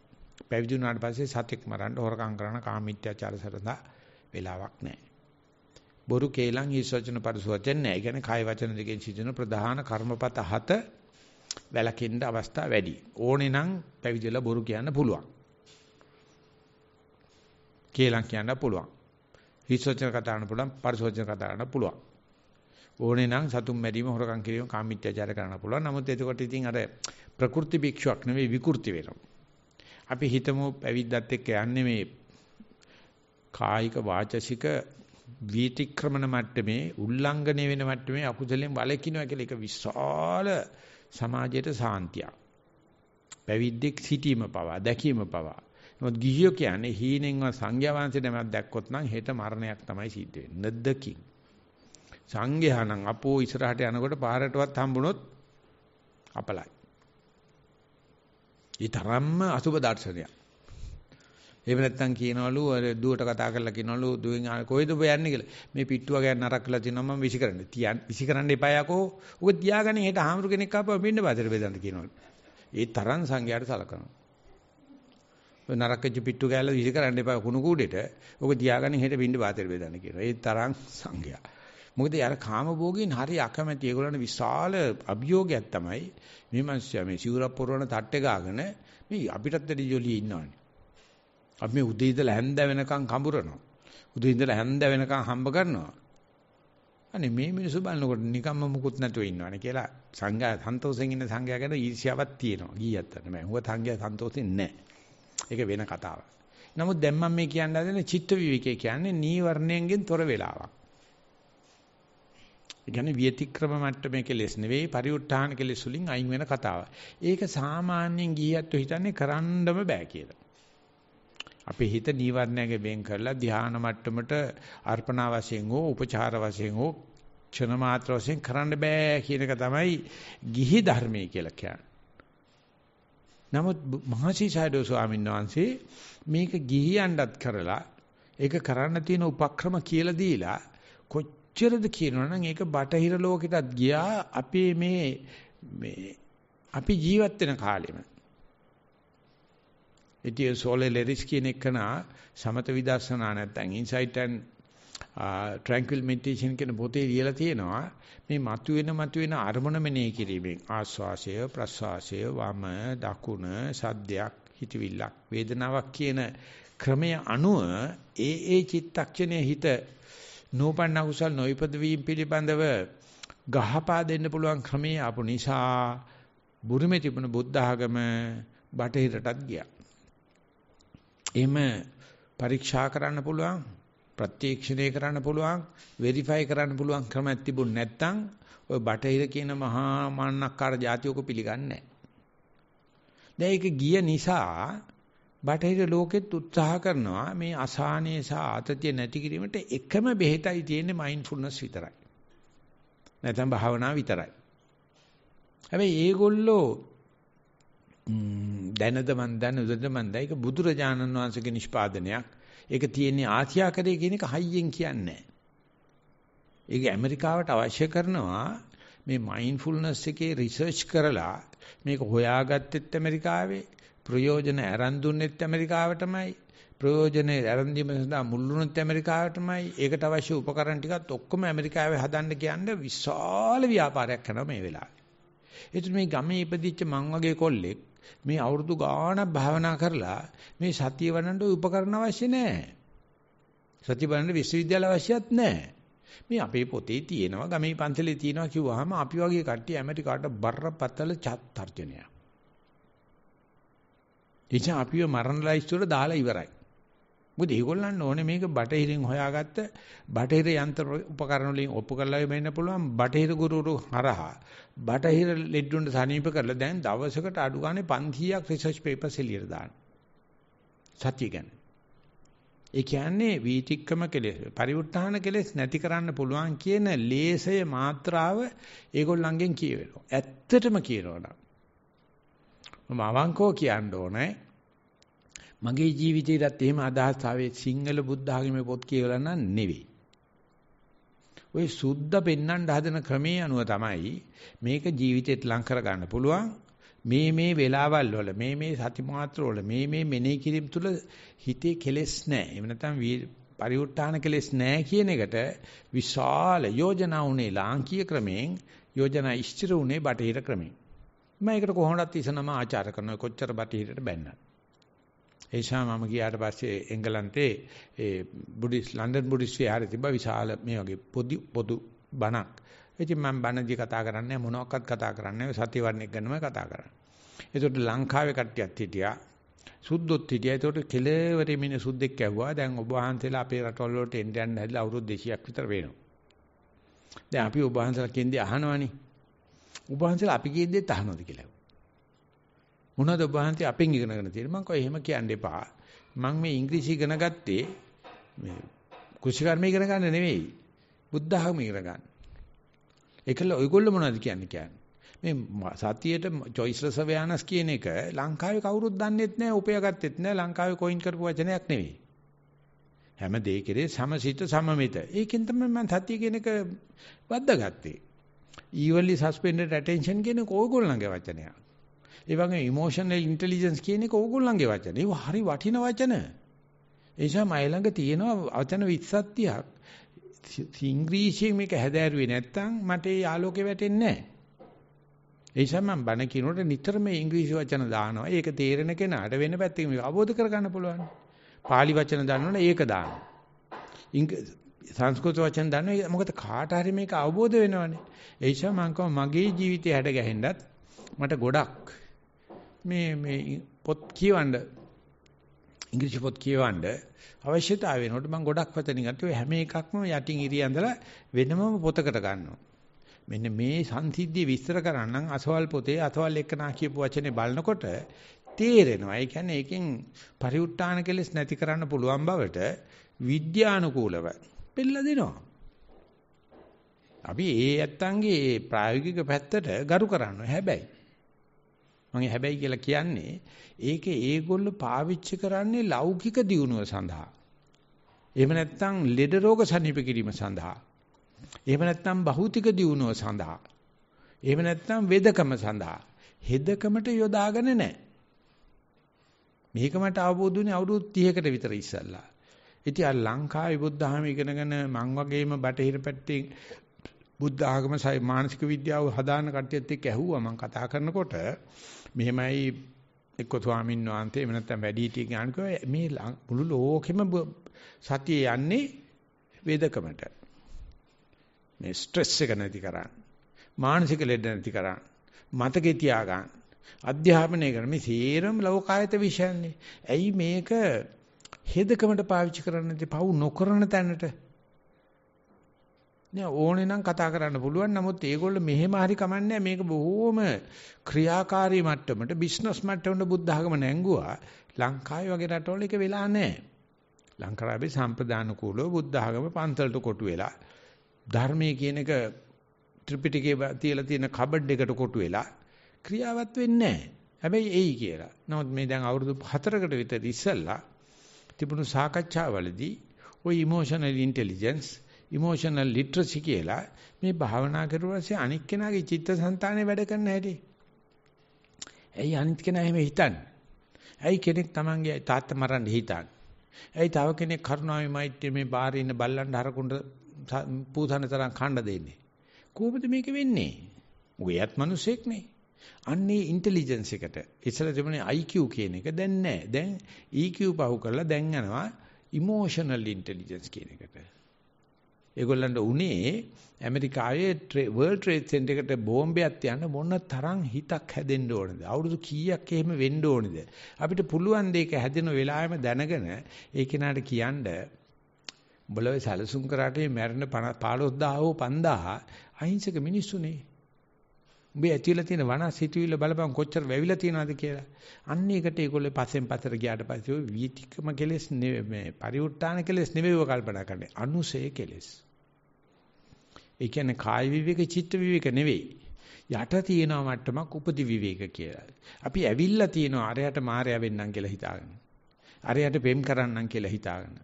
පැවිදි වුණාට පස්සේ සතෙක් මරන්න, හොරකම් කරන, කාමීත්‍යාචාර සරඳා වෙලාවක් නැහැ. බොරු කේලම් ඊසෝචන පරිසෝචන නැහැ. කියන්නේ කාය වචන දෙකෙන් සිදුන ප්‍රධාන කර්මපත හත වැලකෙන්න අවස්ථා වැඩි. ඕනේ නම් පැවිදිලා බොරු කියන්න පුළුවන්. කේලම් කියන්න පුළුවන්. ඊසෝචන කතා කරන්න පුළුවන්, පරිසෝචන කතා කරන්න පුළුවන්. ඕනේ නම් සතුම් මැරීම හොරකම් කිරීම කාමීත්‍යචාර කරන්න පුළුවන්. නමුත් එතකොට ඉතින් අර ප්‍රකෘති භික්ෂුවක් නෙවෙයි විකෘති වෙනවා. අපි හිතමු පැවිද්දත් එක්ක යන්නේ මේ කායික වාචසික වීතික්‍රමන මට්ටමේ උල්ලංඝනය වෙන මට්ටමේ අකුසලෙන් වළකිනවා කියලා එක විශාල සමාජයට සාන්තියක්. පැවිද්දෙක් සිටීම පවා දැකීම පවා නමුත් ගිහියෝ කියන්නේ හීනෙන්ව සංඝයා වහන්සේ නමක් දැක්කොත් නම් හෙට මරණයක් තමයි සිද්ධ වෙන්නේ. නද්දකින්. සංඝයා නම් අපෝ ඉස්සරහට යනකොට පාරටවත් හම්බුනොත් අපලයි. ඊතරම්ම අසුබ දර්ශනයක්. එහෙම නැත්නම් කියනවලු අර දුවට කතා කරලා කියනවලු දුවෙන් කොහෙද ඔබ යන්නේ කියලා. මේ පිට්ටුව ගෑන නරක කරලා තිනවා මම විසිකරන්න. තියන් විසිකරන්න එපා යකෝ. ඔබ තියාගන්න හෙට හාමුදුර කෙනෙක් ආපහු මෙන්න බාදට බෙදන්න කියනවලු. ඒ තරම් සංඝයාට සලකනවා. ඔය නරකජ පිට්ටු ගෑල විසිකරන්න එපා කුණු කූඩේට. ඔබ තියාගන්න හෙට බින්ද බාදට බෙදන්න කියනවා. ඒ තරම් සංඝයා. මොකද යාර කාමභෝගීන් හරි අකමැති. ඒගොල්ලන්ට විශාල අභියෝගයක් තමයි මේ මිනිස්සයා මේ සිවුරක් පොරවන තට්ටේ ගාගෙන මේ අපිටත් වැඩි ජොලිය ඉන්නවනේ. අපි මේ උදේ ඉඳලා හැන්ද වෙනකන් කඹරනවා. උදේ ඉඳලා හැන්ද වෙනකන් හම්බ කරනවා. අනේ මේ මිනිස්සු බලනකොට නිකම්ම මුකුත් නැතුව ඉන්නවනේ කියලා සංඝයා සන්තෝෂෙන් ඉන්න සංඝයා ගැන ඊර්ෂ්‍යාවක් තියෙනවා. ගියත් නැහැ. හුව සංඝයා සන්තෝෂෙන් නැහැ. ඒක වෙන කතාවක්. නමුත් දැන් මම මේ කියන්න හදන්නේ චිත්ත විවිකේ කියන්නේ නීවරණයෙන් තොර වෙලාවක්. ඒ කියන්නේ විතික්‍රම මට්ටමේ කෙලෙස් නෙවෙයි පරිඋත්ථාන කෙලෙස් වලින් අයින් වෙන කතාව. ඒක සාමාන්‍යයෙන් ගියත් හිතන්නේ කරන්නම බෑ කියලා. අපේ හිත නීවරණයක වෙන් කරලා ධානා මට්ටමට අර්පණා වශයෙන් හෝ උපචාර වශයෙන් හෝ ක්ෂණ මාත්‍ර වශයෙන් කරන්න බෑ කියන එක තමයි ගිහි ධර්මයේ කියලා කියන්නේ. නමුත් මහසිසඩෝ ස්වාමීන් වහන්සේ මේක ගිහියන්ටත් කරලා ඒක කරන්න තියෙන උපක්‍රම කියලා දීලා කොච්චර කොච්චරද කියනවනම් ඒක බටහිර ලෝකෙටත් ගියා අපේ මේ මේ අපි ජීවත් වෙන කාලෙම. ඉතින් සෝලෙලරිස් කියන එකනා සමත විදර්ශනා නැත්නම් insight and tranquil meditation කියන පොතේ ලියලා තියෙනවා මේ මතුවෙන මතුවෙන අරමුණ මෙනෙහි කිරීමෙන් ආස්වාසය ප්‍රස්වාසය වම දකුණ සද්දයක් හිතවිල්ලක් වේදනාවක් කියන ක්‍රමය අනුව ඒ ඒ චිත්තක්ෂණයේ හිත නූපන්න කුසල් නොයිපද වීම පිළිබඳව ගහපා දෙන්න පුළුවන් ක්‍රමයේ ආපු නිසා බුරුමේ තිබුණු බුද්ධ ආගම බටහිරටත් ගියා. එහෙම පරීක්ෂා කරන්න පුළුවන්, ප්‍රත්‍යක්ෂණය කරන්න පුළුවන්, වෙරිෆයි කරන්න පුළුවන් ක්‍රමයක් තිබුණ නැත්නම් ඔය බටහිර කියන මහා මාන්නක්කාර જાතියක පිළිගන්නේ නැහැ. දැන් ඒක ගිය නිසා බටහිර ලෝකෙත් උත්සාහ කරනවා මේ අසහනේ සහ ආතතිය නැති කිරීමට එකම බෙහෙතයි තියෙන්නේ මයින්ඩ්ෆුල්නස් විතරයි. නැත්නම් භාවනා විතරයි. හැබැයි ඒගොල්ලෝ දැනද මන් දන්න උදද මන් දා ඒක බුදුරජාණන් වහන්සේගේ නිෂ්පාදනයක්. ඒක තියෙන්නේ ආසියාකරයේ කියන එක හයියෙන් කියන්නේ නැහැ. ඒක ඇමරිකාවට අවශ්‍ය කරනවා මේ මයින්ඩ්ෆුල්නස් එකේ රිසර්ච් කරලා මේක හොයාගත්තෙත් ඇමරිකාවේ ප්‍රයෝජන ඇරන් දුන්නෙත් ඇමරිකාවටමයි ප්‍රයෝජනේ ඇරන් දීම සඳහා මුල්ලුණුත් ඇමරිකාවටමයි ඒකට අවශ්‍ය උපකරණ ටිකත් ඔක්කොම ඇමරිකාවේ හදන්න කියන්නේ විශාල ව්‍යාපාරයක් කරනවා මේ වෙලාවේ. ඒත් මේ ගමේ ඉපදිච්ච මං වගේ කොල්ලෙක් මේ අවුරුදු ගාණක් භාවනා කරලා මේ සතිය වඩන්න උපකරණ අවශ්‍ය නැහැ. සතිය වඩන්න විශ්වවිද්‍යාල අවශ්‍යත් නැහැ. මේ අපේ පොතේ තියෙනවා ගමේ පන්සලේ තියෙනවා කිව්වහම අපි වගේ කට්ටිය ඇමරිකාට බරපතල චත් තර්ජනයක්. නිසා අපිව මරණ ලයිස්තුවට දාලා ඉවරයි. මොකද ඒගොල්ලන් ඕනේ මේක බටහිරින් හොයාගත්ත බටහිර යන්ත්‍ර උපකරණ වලින් ඔප්පු කරලා වෙන්න පුළුවන් බටහිර ගුරුවරු හරහා බටහිර ලෙඩ්ඩුන්ට සමීප කරලා දැන් දවසකට අඩු ගානේ 500ක් රිසර්ච් පේපර්ස් එළියට දානවා. සත්‍ය ගැන. ඒ කියන්නේ වීතික්කම කෙලෙස් පරිවෘත් ทาน කෙලෙස් නැති කරන්න පුළුවන් කියන ලේසය මාත්‍රාව ඒගොල්ලන්ගෙන් කියවෙනවා. ඇත්තටම කියනවනම් මම අවංකව කියන්න ඕනේ මගේ ජීවිතේටත් එහෙම අදහස් ආවේ සිංහල බුද්ධ ආගමේ පොත් කියවලා නම් නෙවෙයි. ওই සුද්ධ පෙන්වන්න හදන ක්‍රමයේ අනුව තමයි මේක ජීවිතේට ලං කරගන්න පුළුවන්. මේ මේ වෙලාවල් වල මේ මේ සති මාත්‍ර වල මේ මේ මෙනෙහි කිරීම තුළ හිතේ කෙලෙස් නැහැ. එහෙම නැත්නම් පරිඋත් ทาน කෙලෙස් නැහැ කියන එකට විශාල යෝජනා උනේ ලාංකීය ක්‍රමයෙන් යෝජනා ඉෂ්ටිර උනේ බටහිර ක්‍රමයෙන්. මම ඒකට කොහොමවත් ඉසනම ආචාර කරනවා කොච්චර බටහිරට බැන්නත්. ඒෂා මම ගියාට පස්සේ එංගලන්තේ ඒ බුද්දිස් ලන්ඩන් බුද්දිස් විහාරේ තිබ්බ විශාල මේ වගේ පොදු පොදු බණක්. ඉතින් මම බණදී කතා කරන්නේ මොනවාක්වත් කතා කරන්නේ සති වර්ණයක් ගැනමයි කතා කරන්නේ. ඒකට ලංකාවේ කට්ටියත් හිටියා. සුද්ධොත් හිටියා. ඒකට කෙලවරේ මින සුද්ධෙක් ඇව්වා. දැන් ඔබ වහන්සේලා අපේ රටවල් වලට එන්න යන්න හැදලා අවුරුදු 200ක් විතර වෙනවා. දැන් අපි ඔබ වහන්සේලා කියන්නේ අහනවනේ උභාන්සලා අපි කියන දේ තහනොද කියලා. මොනවද උභාන්ති අපෙන් ඉගෙනගෙන තියෙන්නේ? මම කෝ එහෙම කියන්න එපා. මම මේ ඉංග්‍රීසි ඉගෙන ගත්තේ මේ කුෂිකර්ම ඉගෙන ගන්න නෙවෙයි. බුද්ධ ධර්ම ඉගෙන ගන්න. ඒකල ඔයගොල්ලෝ මොනවද කියන්නේ කියන්නේ? මේ සතියේට choiceless awareness කියන එක ලංකාවේ කවුරුත් දන්නේත් නැහැ, උපයාගත්තේත් නැහැ. ලංකාවේ coin කරපු වචනයක් නෙවෙයි. හැම දෙයකේ සමසිත සමමිත. ඒකෙන් තමයි මම සතිය කියන එක වද්දාගත්තේ. evenly suspended attention කියන කෝගොල්ලන්ගේ වචනයක්. ඒ වගේම emotional intelligence කියන එක ඕගොල්ලන්ගේ වචන. ඒක හරි වටින වචන. ඒ නිසා මයි ළඟ තියෙන වචන 20ක් ඉංග්‍රීසියෙන් මේක හැදෑරුවේ නැත්තම් මට ඒ ආලෝකේ වැටෙන්නේ නැහැ. ඒ නිසා මම බණ කියනකොට නිතරම ඉංග්‍රීසි වචන දානවා. ඒක තේරෙන කෙනාට වෙන පැත්තකින් මේක අවබෝධ කරගන්න පුළුවන්. pāli වචන දන්නවනේ ඒක දානවා. සංස්කෘත වචන දන්නවා මොකද කාට හරි මේක අවබෝධ වෙනවනේ ඒ නිසා මම කව මගේ ජීවිතේ හැඩ ගැහෙන්නත් මට ගොඩක් මේ මේ පොත් කියවන්න ඉංග්‍රීසි පොත් කියවන්න අවශ්‍යතාවය වෙනකොට මම ගොඩක් වචන ඉගෙන ගත්තා හැම එකක්ම යටින් ඉරිය ඇඳලා වෙනමම පොතකට ගන්නවා මෙන්න මේ සංසිද්ධිය විස්තර කරන්න අසවල් පොතේ අසවල් එක්කනා කියපු වචනේ බලනකොට තේරෙනවා. ඒ කියන්නේ ඒකෙන් පරිඋත් ทาน කෙලස් නැති කරන්න පුළුවන් බවට විද්‍යානුකූලව පෙළලා දෙනවා. අපි ඒ ඇත්තන්ගේ ප්‍රායෝගික පැත්තට ගරු කරනවා. හැබැයි මම හැබැයි කියලා කියන්නේ ඒකේ ඒගොල්ලෝ පාවිච්චි කරන්නේ ලෞකික දියුණුව සඳහා. එහෙම නැත්නම් ලෙඩ රෝග සනීප කිරීම සඳහා. එහෙම නැත්නම් භෞතික දියුණුව සඳහා. එහෙම නැත්නම් වේදකම සඳහා. හෙදකමට යොදාගෙන නැහැ. මේක මට අවබෝධ වුණේ අවුරුදු 30කට විතර ඉස්සෙල්ලා. ඉතින් අර ලංකාවේ බුද්ධ ධර්ම ඉගෙනගෙන මං වගේම බටහිර පැත්තෙන් බුද්ධ ආගම මානසික විද්‍යාව හදාන කට්ටියත් එක්ක ඇහුවා මං කතා කරනකොට මෙහෙමයි එක්ක ස්වාමීන් වහන්සේ එහෙම නැත්නම් වැඩිහිටිය ඥානිකෝ මේ මුළු ලෝකෙම සතිය යන්නේ වේදකමට මේ ස්ට්‍රෙස් එක නැති කරන්න මානසික ලෙඩ නැති කරන්න මතකේ තියාගන්න අධ්‍යාපනය කරන මේ සේරම ලෝකායත විෂයන්නේ ඇයි මේක හේදකමට පාවිච්චි කරන්නේ නැති පව් නොකරන තැනට නෑ ඕනේ නම් කතා කරන්න පුළුවන් නමුත් ඒගොල්ලෝ මෙහෙම හරි කමන්නේ මේක බොහෝම ක්‍රියාකාරී මට්ටමට බිස්නස් මට්ටමට බුද්ධ ආගම නැංගුවා ලංකාවේ වගේ රටවල එක වෙලා නෑ ලංකාවේ සම්ප්‍රදාන කූලව බුද්ධ ආගම පන්සලට කොටු වෙලා ධර්මයේ කියන එක ත්‍රිපිටකයේ තියලා තියෙන කබඩ් එකට කොටු වෙලා ක්‍රියාවත් වෙන්නේ නෑ හැබැයි එයි කියලා නමුත් මේ දැන් අවුරුදු 4කට විතර ඉස්සෙල්ලා තිබුණු සාකච්ඡාවලදී ওই emotional intelligence emotional literacy කියලා මේ භාවනා කරුවාසේ අනික් කෙනාගේ චිත්තසංතානය වැඩ කරන හැටි. ඇයි අනිත් කෙනා එහෙම හිතන්නේ? ඇයි කෙනෙක් Tamange තාත්තා මරන්න හිතන්නේ? ඇයි තව කෙනෙක් කරුණාවේ මෛත්‍රිය මේ බාරේ ඉන්න බල්ලන් හරකුන්ට පූතන තරම් කණ්ඩ දෙන්නේ? කොහොමද මේක වෙන්නේ? ඔයත් මිනිසෙක් නේ. අන්නේ ඉන්ටෙලිජන්ස් එකට ඉස්සලා තිබුණේ IQ කියන එක දැන් නැහැ. දැන් EQ පහු කරලා දැන් යනවා emotional intelligence කියන එකට. ඒගොල්ලන්ට උනේ ඇමරිකාවේ World Trade Center එකට බෝම්බයක් තියන්න මොන තරම් හිතක් හැදෙන්න ඕනද? අවුරුදු කීයක් එහෙම වෙන්න ඕනද? අපිට පුළුවන් දෙයක හැදෙන වෙලාවෙම දැනගෙන ඒ කෙනාට කියන්න බලවේ සැලසුම් කරාට මේ මැරෙන 15000 5000 අහිංසක මිනිස්සුනේ උඹේ ඇතුළේ තියෙන වනස් හිතවිල්ල බලපන් කොච්චර වැවිලා තියෙනවද කියලා. අන්න ඒකට ඒගොල්ලෝ පස්සෙන් පස්සට ගියාට පස්සේ ওই වීතිකම කෙලෙස් නෙවෙයි මේ පරිඋත් ทาน කෙලෙස් නෙවෙයිව කල්පනා කරන්නේ. අනුසය කෙලෙස්. ඒ කියන්නේ කාය විවේක චිත්ත විවේක නෙවෙයි. යට තියෙනා මට්ටමක් උපදි විවේක කියලා. අපි ඇවිල්ලා තියෙනවා අරයට මාරය වෙන්නම් කියලා හිතාගෙන. අරයට පෙම් කරන්නම් කියලා හිතාගෙන.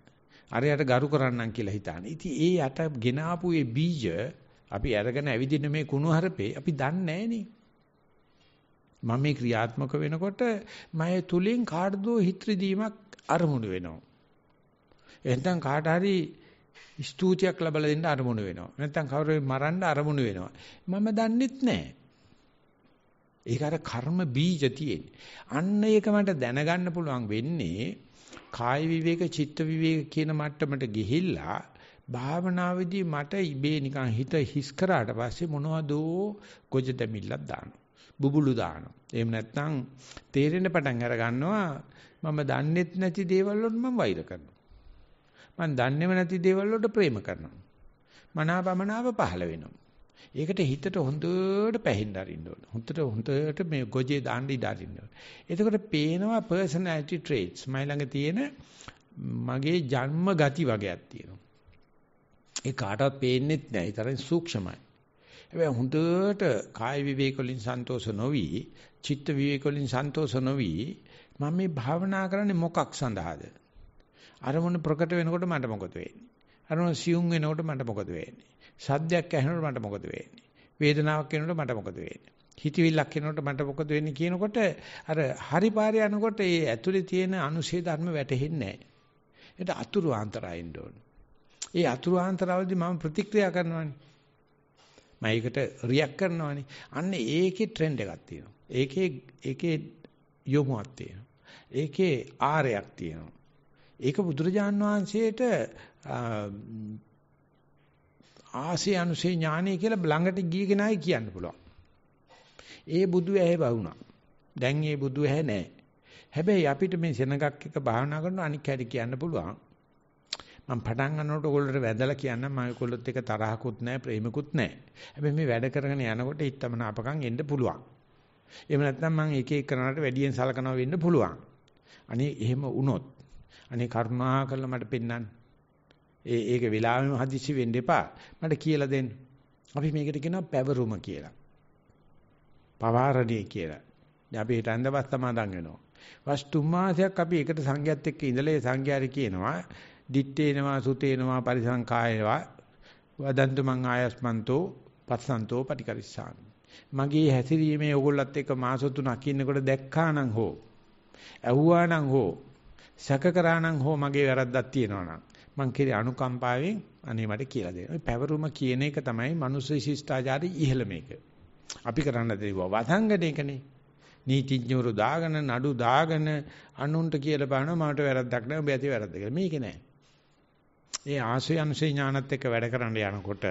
අරයට ගරු කරන්නම් කියලා හිතාගෙන. ඉතින් ඒ යට ගෙන ආපු ඒ බීජ අපි අරගෙන ඇවිදින මේ කුණුහරුපේ අපි දන්නේ නැහැ මම මේ ක්‍රියාත්මක වෙනකොට මම තුලින් කාටදෝ හිත්‍රිදීමක් අරමුණු වෙනවා. එහෙනම් කාට හරි ස්තුතියක් ලැබලා දෙන්න අරමුණු වෙනවා. නැත්නම් කවුරු මරන්න අරමුණු වෙනවා. මම දන්නෙත් නැහැ. ඒක අර කර්ම බීජ තියෙන්නේ. අන්න ඒක මට දැනගන්න පුළුවන් වෙන්නේ කාය විවේක, චිත්ත විවේක කියන මට්ටමට ගිහිල්ලා භාවනාවේදී මට ඉබේ නිකන් හිත හිස් කරාට පස්සේ මොනවදෝ ගොජ දෙමිල්ලක් දානවා. බුබුලු දානවා. එහෙම නැත්නම් තේරෙන පටන් අර ගන්නවා මම දන්නේත් නැති දේවල් වලට මම වෛර කරනවා. මම දන්නේම නැති දේවල් වලට ප්‍රේම කරනවා. මනාපමනාව පහළ වෙනවා. ඒකට හිතට හොඳට පැහෙන්න අරින්න ඕන. හොඳට හොඳට මේ ගොජේ දාන්න ඉඩ අරින්න ඕන. එතකොට පේනවා personality traits. මයි ළඟ තියෙන මගේ ජන්ම ගති වගේක් තියෙනවා. ඒ කාටවත් පේන්නේත් නැහැ. ඒ තරම් සූක්ෂමයි. හැබැයි හොඳට කාය විවේක වලින් සන්තෝෂ නොවි, චිත්ත විවේක වලින් සන්තෝෂ නොවි මම මේ භාවනා කරන්නේ මොකක් සඳහාද? අරමුණ ප්‍රකට වෙනකොට මට මොකද වෙන්නේ? අරමුණ සියුම් වෙනකොට මට මොකද වෙන්නේ? සද්දයක් ඇහෙනකොට මට මොකද වෙන්නේ? වේදනාවක් එනකොට මට මොකද වෙන්නේ? හිතවිල්ලක් එනකොට මට මොකද වෙන්නේ කියනකොට අර හරි පාරේ යනකොට ඒ ඇතුලේ තියෙන අනුශේධ ධර්ම වැටහෙන්නේ නැහැ. ඒකට අතුරු ආන්තරයින් ඕනේ. ඒ අතුරු ආන්තරවලදී මම ප්‍රතික්‍රියා කරනවානේ. මම ඒකට රියැක්ට් කරනවානේ. අන්න ඒකේ ට්‍රෙන්ඩ් එකක් තියෙනවා. ඒකේ ඒකේ යොමුවක් තියෙනවා. ඒකේ ආරයක් තියෙනවා. ඒක බුදුරජාන් වහන්සේට ආසේ අනුසේ ඥානය කියලා ළඟට ගිය කෙනායි කියන්න පුළුවන්. ඒ බුදු ඇහැ වුණා. දැන් ඒ බුදු ඇහැ නැහැ. හැබැයි අපිට මේ සෙනගක් එක භාවනා කරන අනික් හැටි කියන්න පුළුවන්. මම පටන් ගන්නකොට ඔයගොල්ලෝට වැඳලා කියන්නම් මම ඔයගොල්ලොත් එක්ක තරහකුත් නැහැ ප්‍රේමකුත් නැහැ. හැබැයි මේ වැඩ කරගෙන යනකොට ඊත්තමන අපකම් එන්න පුළුවන්. එහෙම නැත්නම් මම එක එක කරනකට වැඩියෙන් සලකනවා වෙන්න පුළුවන්. අනේ එහෙම වුණොත් අනේ කරුණා කරලා මට පෙන්නන්න. ඒ ඒක වෙලාවෙම හදිසි වෙන්න එපා. මට කියලා දෙන්න. අපි මේකට කියනවා පැවරුම කියලා. පවාරණිය කියලා. දැන් අපි හිට අඳවත් සමාදන් වෙනවා. වස්තු මාසයක් අපි එකට සංඝයාත් එක්ක ඉඳලා ඒ සංඝයාරි කියනවා දිත්තේනවා සුතේනවා පරිසංකායවා වදන්තු මං ආයස්මන්තෝ පස්සන්තෝ පටිකරිස්සාමි. මගේ හැසිරීමේ ඕගොල්ලත් එක්ක මාස තුනක් ඉන්නකොට දැක්කානම් හෝ ඇහුවානම් හෝ සැක කරානම් හෝ මගේ වැරද්දක් තියෙනවනම් මං කිරි අනුකම්පාවෙන් අනේ මට කියලා දෙන්න. ඔය පැවරුම කියන එක තමයි මනුස්ස ශිෂ්ටාචාරයේ ඉහළ මේක. අපි කරන්න දෙවිවා වසංගන එකනේ. නීතිඥවරු දාගෙන නඩු දාගෙන අනුන්ට කියලා බලනවා මට වැරද්දක් නැහැ ඔබ ඇති වැරද්ද කියලා. මේක නෑ. ඒ ආශ්‍රය අනුසේ ඥානත් එක්ක වැඩ කරන්න යනකොට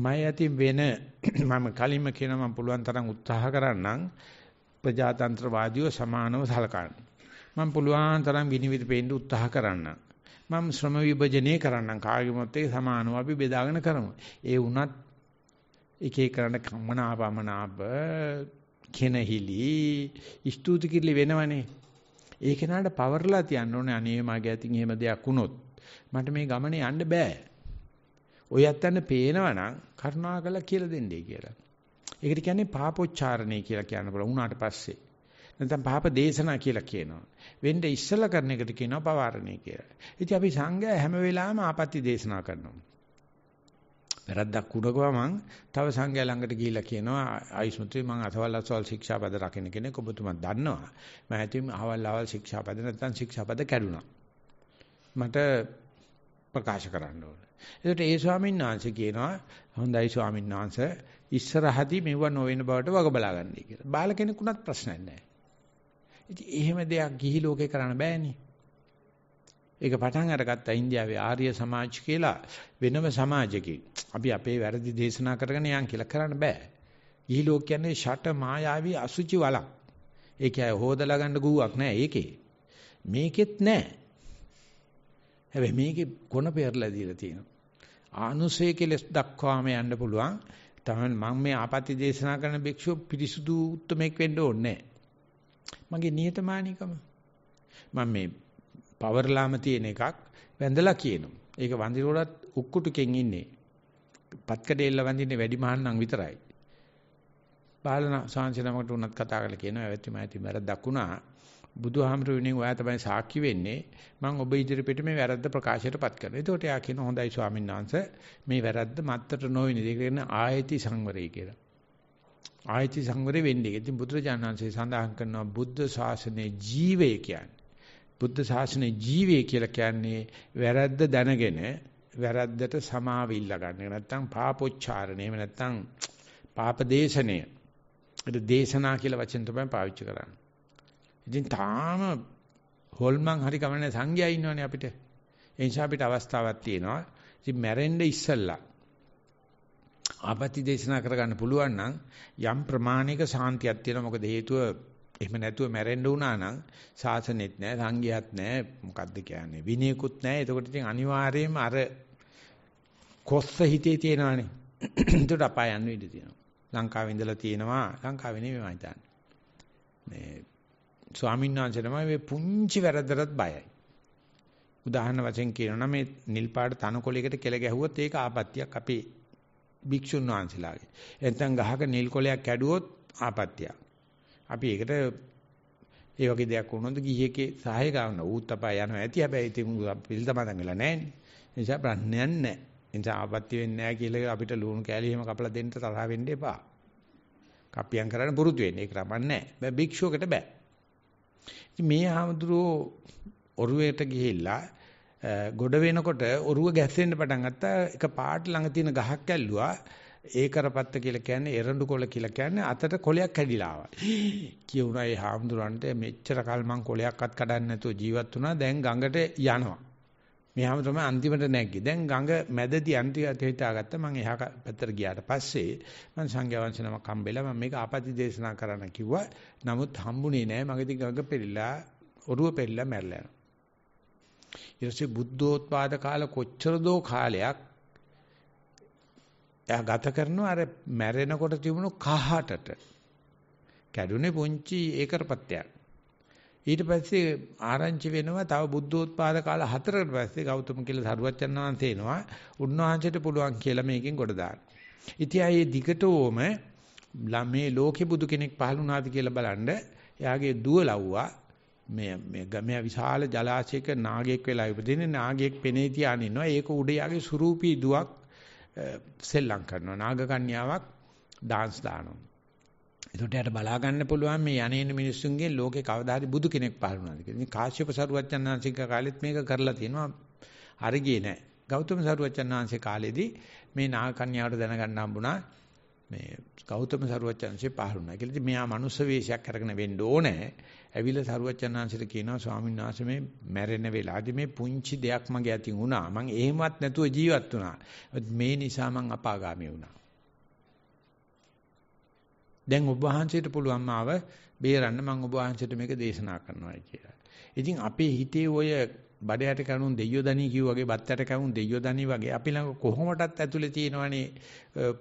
මම ඇති වෙන මම කලින්ම කියන මම පුළුවන් තරම් උත්සාහ කරන්නම් ප්‍රජාතන්ත්‍රවාදීව සමානව සලකන්න. මම පුළුවන් තරම් විනිවිද පෙන්න උත්සාහ කරන්නම්. මම ශ්‍රම විභජනය කරන්නම් කාගෙමත් එක්ක සමානව අපි බෙදාගෙන කරමු. ඒ වුණත් එකේ කරන්න කමනාපමනාප කෙනහිලි ස්තුති කිලි වෙනවනේ. ඒක නඩ පවර්ලා තියන්න ඕනේ අනේ මගේ අතින් එහෙම දෙයක් වුණොත් මට මේ ගමනේ යන්න බෑ. ඔය ඇත්තන්න පේනවනම් කරුණාකරලා කියලා දෙන්නයි කියලා. ඒකට කියන්නේ පාපොච්චාරණය කියලා කියන්න පුළුවන් උනාට පස්සේ. නැත්නම් පාප දේශනා කියලා කියනවා. වෙන්න ඉස්සලා කරන එකට කියනවා පවාරණය කියලා. ඉතින් අපි සංඝයා හැම වෙලාවෙම ආපත්‍ති දේශනා කරනවා. වැරද්දක් උඩගවමන් තව සංඝයා ළඟට ගිහිල්ලා කියනවා ආයුෂ්මත්‍රි මම අසවල් අසවල් ශික්ෂාපද රකින්න කෙනෙක් ඔබතුමා දන්නවා. මම හිතුවේ අහවල් අහවල් ශික්ෂාපද නැත්නම් ශික්ෂාපද කැඩුනා. මට ප්‍රකාශ කරන්න ඕන. ඒකට ඒ ස්වාමීන් වහන්සේ කියනවා හොඳයි ස්වාමීන් වහන්සේ ඉස්සරහදී මෙව නොවන බවට වග බලා ගන්නයි කියලා. බාල කෙනෙකුණත් ප්‍රශ්නයක් නැහැ. ඉතින් එහෙම දෙයක් ගිහි ලෝකේ කරන්න බෑනේ. ඒක පටන් අරගත්තා ඉන්දියාවේ ආර්ය සමාජ කියලා වෙනම සමාජකෙක්. අපි අපේ වැරදි දේශනා කරගෙන යන් කියලා කරන්න බෑ. ගිහි ලෝක කියන්නේ ෂට මායාවී අසුචි වලක්. ඒක ඇයි හොදලා ගන්න ගුවක් නෑ ඒකේ. මේකෙත් නෑ. හැබැයි මේකේ කොන පෙරලා දීලා තියෙනවා. ආනුසය කෙලස් දක්වාම යන්න පුළුවන්. තමයි මම මේ ආපත්‍ය දේශනා කරන භික්ෂුව පිරිසුදු උත්මෙක් වෙන්න ඕනේ මගේ නියතමානිකම. මම මේ පවර්ලාම තියෙන එකක් වැඳලා කියනවා. ඒක වඳිනකොටත් උක්කුටුකෙන් ඉන්නේ. පත්කඩ එල්ල වඳින්නේ වැඩි මහන්නම් විතරයි. බාලන සාංශ නමකට උනත් කතා කරලා කියනවා ඇවැත්ති මෑති වැරද්දක් වුණා. බුදුහාමරුවෙන් ඔයා තමයි සාක්ෂි වෙන්නේ මම ඔබ ඉදිරිපිට මේ වැරද්ද ප්‍රකාශයටපත් කරනවා. එතකොට එයා කියන හොඳයි ස්වාමීන් වහන්සේ මේ වැරද්ද මත්තර නොවෙන දෙයක් කියන ආයති සංවරය කියලා. ආයති සංවරය වෙන්නේ. ඉතින් බුදුරජාණන් වහන්සේ සඳහන් කරනවා බුද්ධ ශාසනයේ ජීවය කියන්නේ. බුද්ධ ශාසනයේ ජීවය කියලා කියන්නේ වැරද්ද දැනගෙන වැරද්දට සමාව ඉල්ල ගන්න. නැත්තම් පාපොච්චාරණය. එහෙම නැත්තම් පාපදේශනය. ඒක දේශනා කියලා වචෙන් තමයි පාවිච්චි කරන්නේ. ඉතින් තාම හොල්මන් හරි ගමනේ සංඝයා ඉන්නවනේ අපිට. ඒ නිසා අපිට අවස්ථාවක් තියෙනවා. ඉතින් මැරෙන්න ඉස්සෙල්ලා ආපති දේශනා කරගන්න පුළුවන් නම් යම් ප්‍රමාණික සාන්තියක් තියෙනවා. මොකද හේතුව එහෙම නැතුව මැරෙන්න වුණා නම් සාසනෙත් නැහැ, සංඝයාත් නැහැ, මොකද්ද කියන්නේ? විනයකුත් නැහැ. එතකොට ඉතින් අනිවාර්යයෙන්ම අර කොස්ස හිතේ තියෙනවානේ. ඒකට අපායන් වෙන්න තියෙනවා. ලංකාවේ ඉඳලා තියෙනවා. ලංකාවේ නෙමෙයි මම හිතන්නේ. මේ ස්වාමීන් වහන්සේනම මේ පුංචි වැරද්දටත් බයයි. උදාහරණ වශයෙන් කියනවා මේ නිල් පාට තනකොළයකට කෙල ගැහුවොත් ඒක ආපත්‍යක් අපේ භික්ෂුන් වහන්සේලාගේ. එතෙන් ගහක නිල් කොළයක් කැඩුවොත් ආපත්‍යක්. අපි ඒකට ඒ වගේ දෙයක් වුණොත් ගිහියකේ සහාය ගන්න ඌත් අපා යනවා ඇති. හැබැයි ඉතින් පිළිතමතන් වෙලා නැහැ නේ. ඒ නිසා ප්‍රශ්නයක් නැහැ. ඒ නිසා ආපත්‍ය වෙන්නේ නැහැ කියලා අපිට ලුණු කෑලි එහෙම කපලා දෙන්න තරහ වෙන්න එපා. කප්පියම් කරන්න පුරුදු වෙන්න. ඒක රමන්නේ නැහැ. බෑ භික්ෂුවකට බෑ. ඉතින් මේ හාමුදුරුවෝ ඔරුවේට ගිහිල්ලා ගොඩ වෙනකොට ඔරුව ගැස්සෙන්න පටන් ගත්තා. එක පාට ළඟ තියෙන ගහක් ඇල්ලුවා. ඒ කරපත්ත කියලා කියන්නේ එරඬු කොළ කියලා කියන්නේ අතට කොලයක් හැදිලා ආවා. කියුණා ඒ හාමුදුරන්ට මෙච්චර කල් මං කොලයක්වත් කඩන්නේ නැතුව ජීවත් වුණා. දැන් ගඟට යනවා. මෙයාම තමයි අන්තිමට නැග්ගේ. දැන් ගඟ මැදදී අන්තිමට හිතාගත්ත මම එහා පැත්තට ගියාට පස්සේ මම සංඝයා වහන්සේ නමක් හම්බෙලා මම මේක ආපති දේශනා කරන්න කිව්වා. නමුත් හම්බුනේ නෑ. මගේදී ගඟ පෙරිලා ඔරුව පෙරිලා මැරලා යනවා. ඊට පස්සේ බුද්ධෝත්පාද කාල කොච්චර දෝ කාලයක් එයා ගත කරනවා අර මැරෙනකොට තිබුණු කහටට. කැඩුනේ පුංචි ඒකරපත්තයක්. ඊට පස්සේ ආරංචි වෙනවා තව බුද්ධෝත්පාද කාල හතරකට පස්සේ ගෞතම කියලා සරුවච්චන් වහන්සේ එනවා. උන්වහන්සේට පුළුවන් කියලා මේකෙන් කොට දාන්න. ඉතින් ආයේ දිගටම මේ ලෝකේ බුදු කෙනෙක් පහළ වුණාද කියලා බලන්න එයාගේ දුව ලව්වා මේ මේ ගමේ විශාල ජලාශයක නාගයෙක් වෙලා ඉපදින්නේ නාගයෙක් පෙනේ තියාගෙන ඉන්නවා ඒක උඩ යාගේ සුරූපී දුවක් සෙල්ලම් කරනවා නාග කන්‍යාවක් dance දානවා ඒකට යට බලා ගන්න පුළුවන් මේ යන්නේන මිනිස්සුන්ගේ ලෝකේ කවදා හරි බුදු කෙනෙක් පහළ වුණාද කියලා. ඉතින් කාශ්‍යප සරුවච්චන්හන්සේගේ කාලෙත් මේක කරලා තියෙනවා. හරි ගියේ නැහැ. ගෞතම සරුවච්චන්හන්සේ කාලෙදී මේ නාගකන්‍යාවට දැනගන්න හම්බුණා මේ ගෞතම සරුවච්චන්හන්සේ පහළ වුණා කියලා. ඉතින් මෙයා මනුස්ස වේශයක් අරගෙන වෙන්න ඕනේ. ඇවිල්ලා සරුවච්චන්හන්සේට කියනවා ස්වාමීන් වහන්සේ මේ මැරෙන වෙලාවදී මේ පුංචි දෙයක් මගේ අතින් වුණා. මං එහෙමත් නැතුව ජීවත් වුණා. මේ නිසා මං අපාගාමී වුණා. දැන් ඔබ වහන්සේට පුළුවන් මාව බේරන්න මම ඔබ වහන්සේට මේක දේශනා කරනවායි කියලා. ඉතින් අපේ හිතේ ඔය බඩයට කණුන් දෙයියෝ දණී කිව් වගේ බත්තට කණුන් දෙයියෝ දණී වගේ අපි ළඟ කොහොමඩත් ඇතුලේ තියෙනවනේ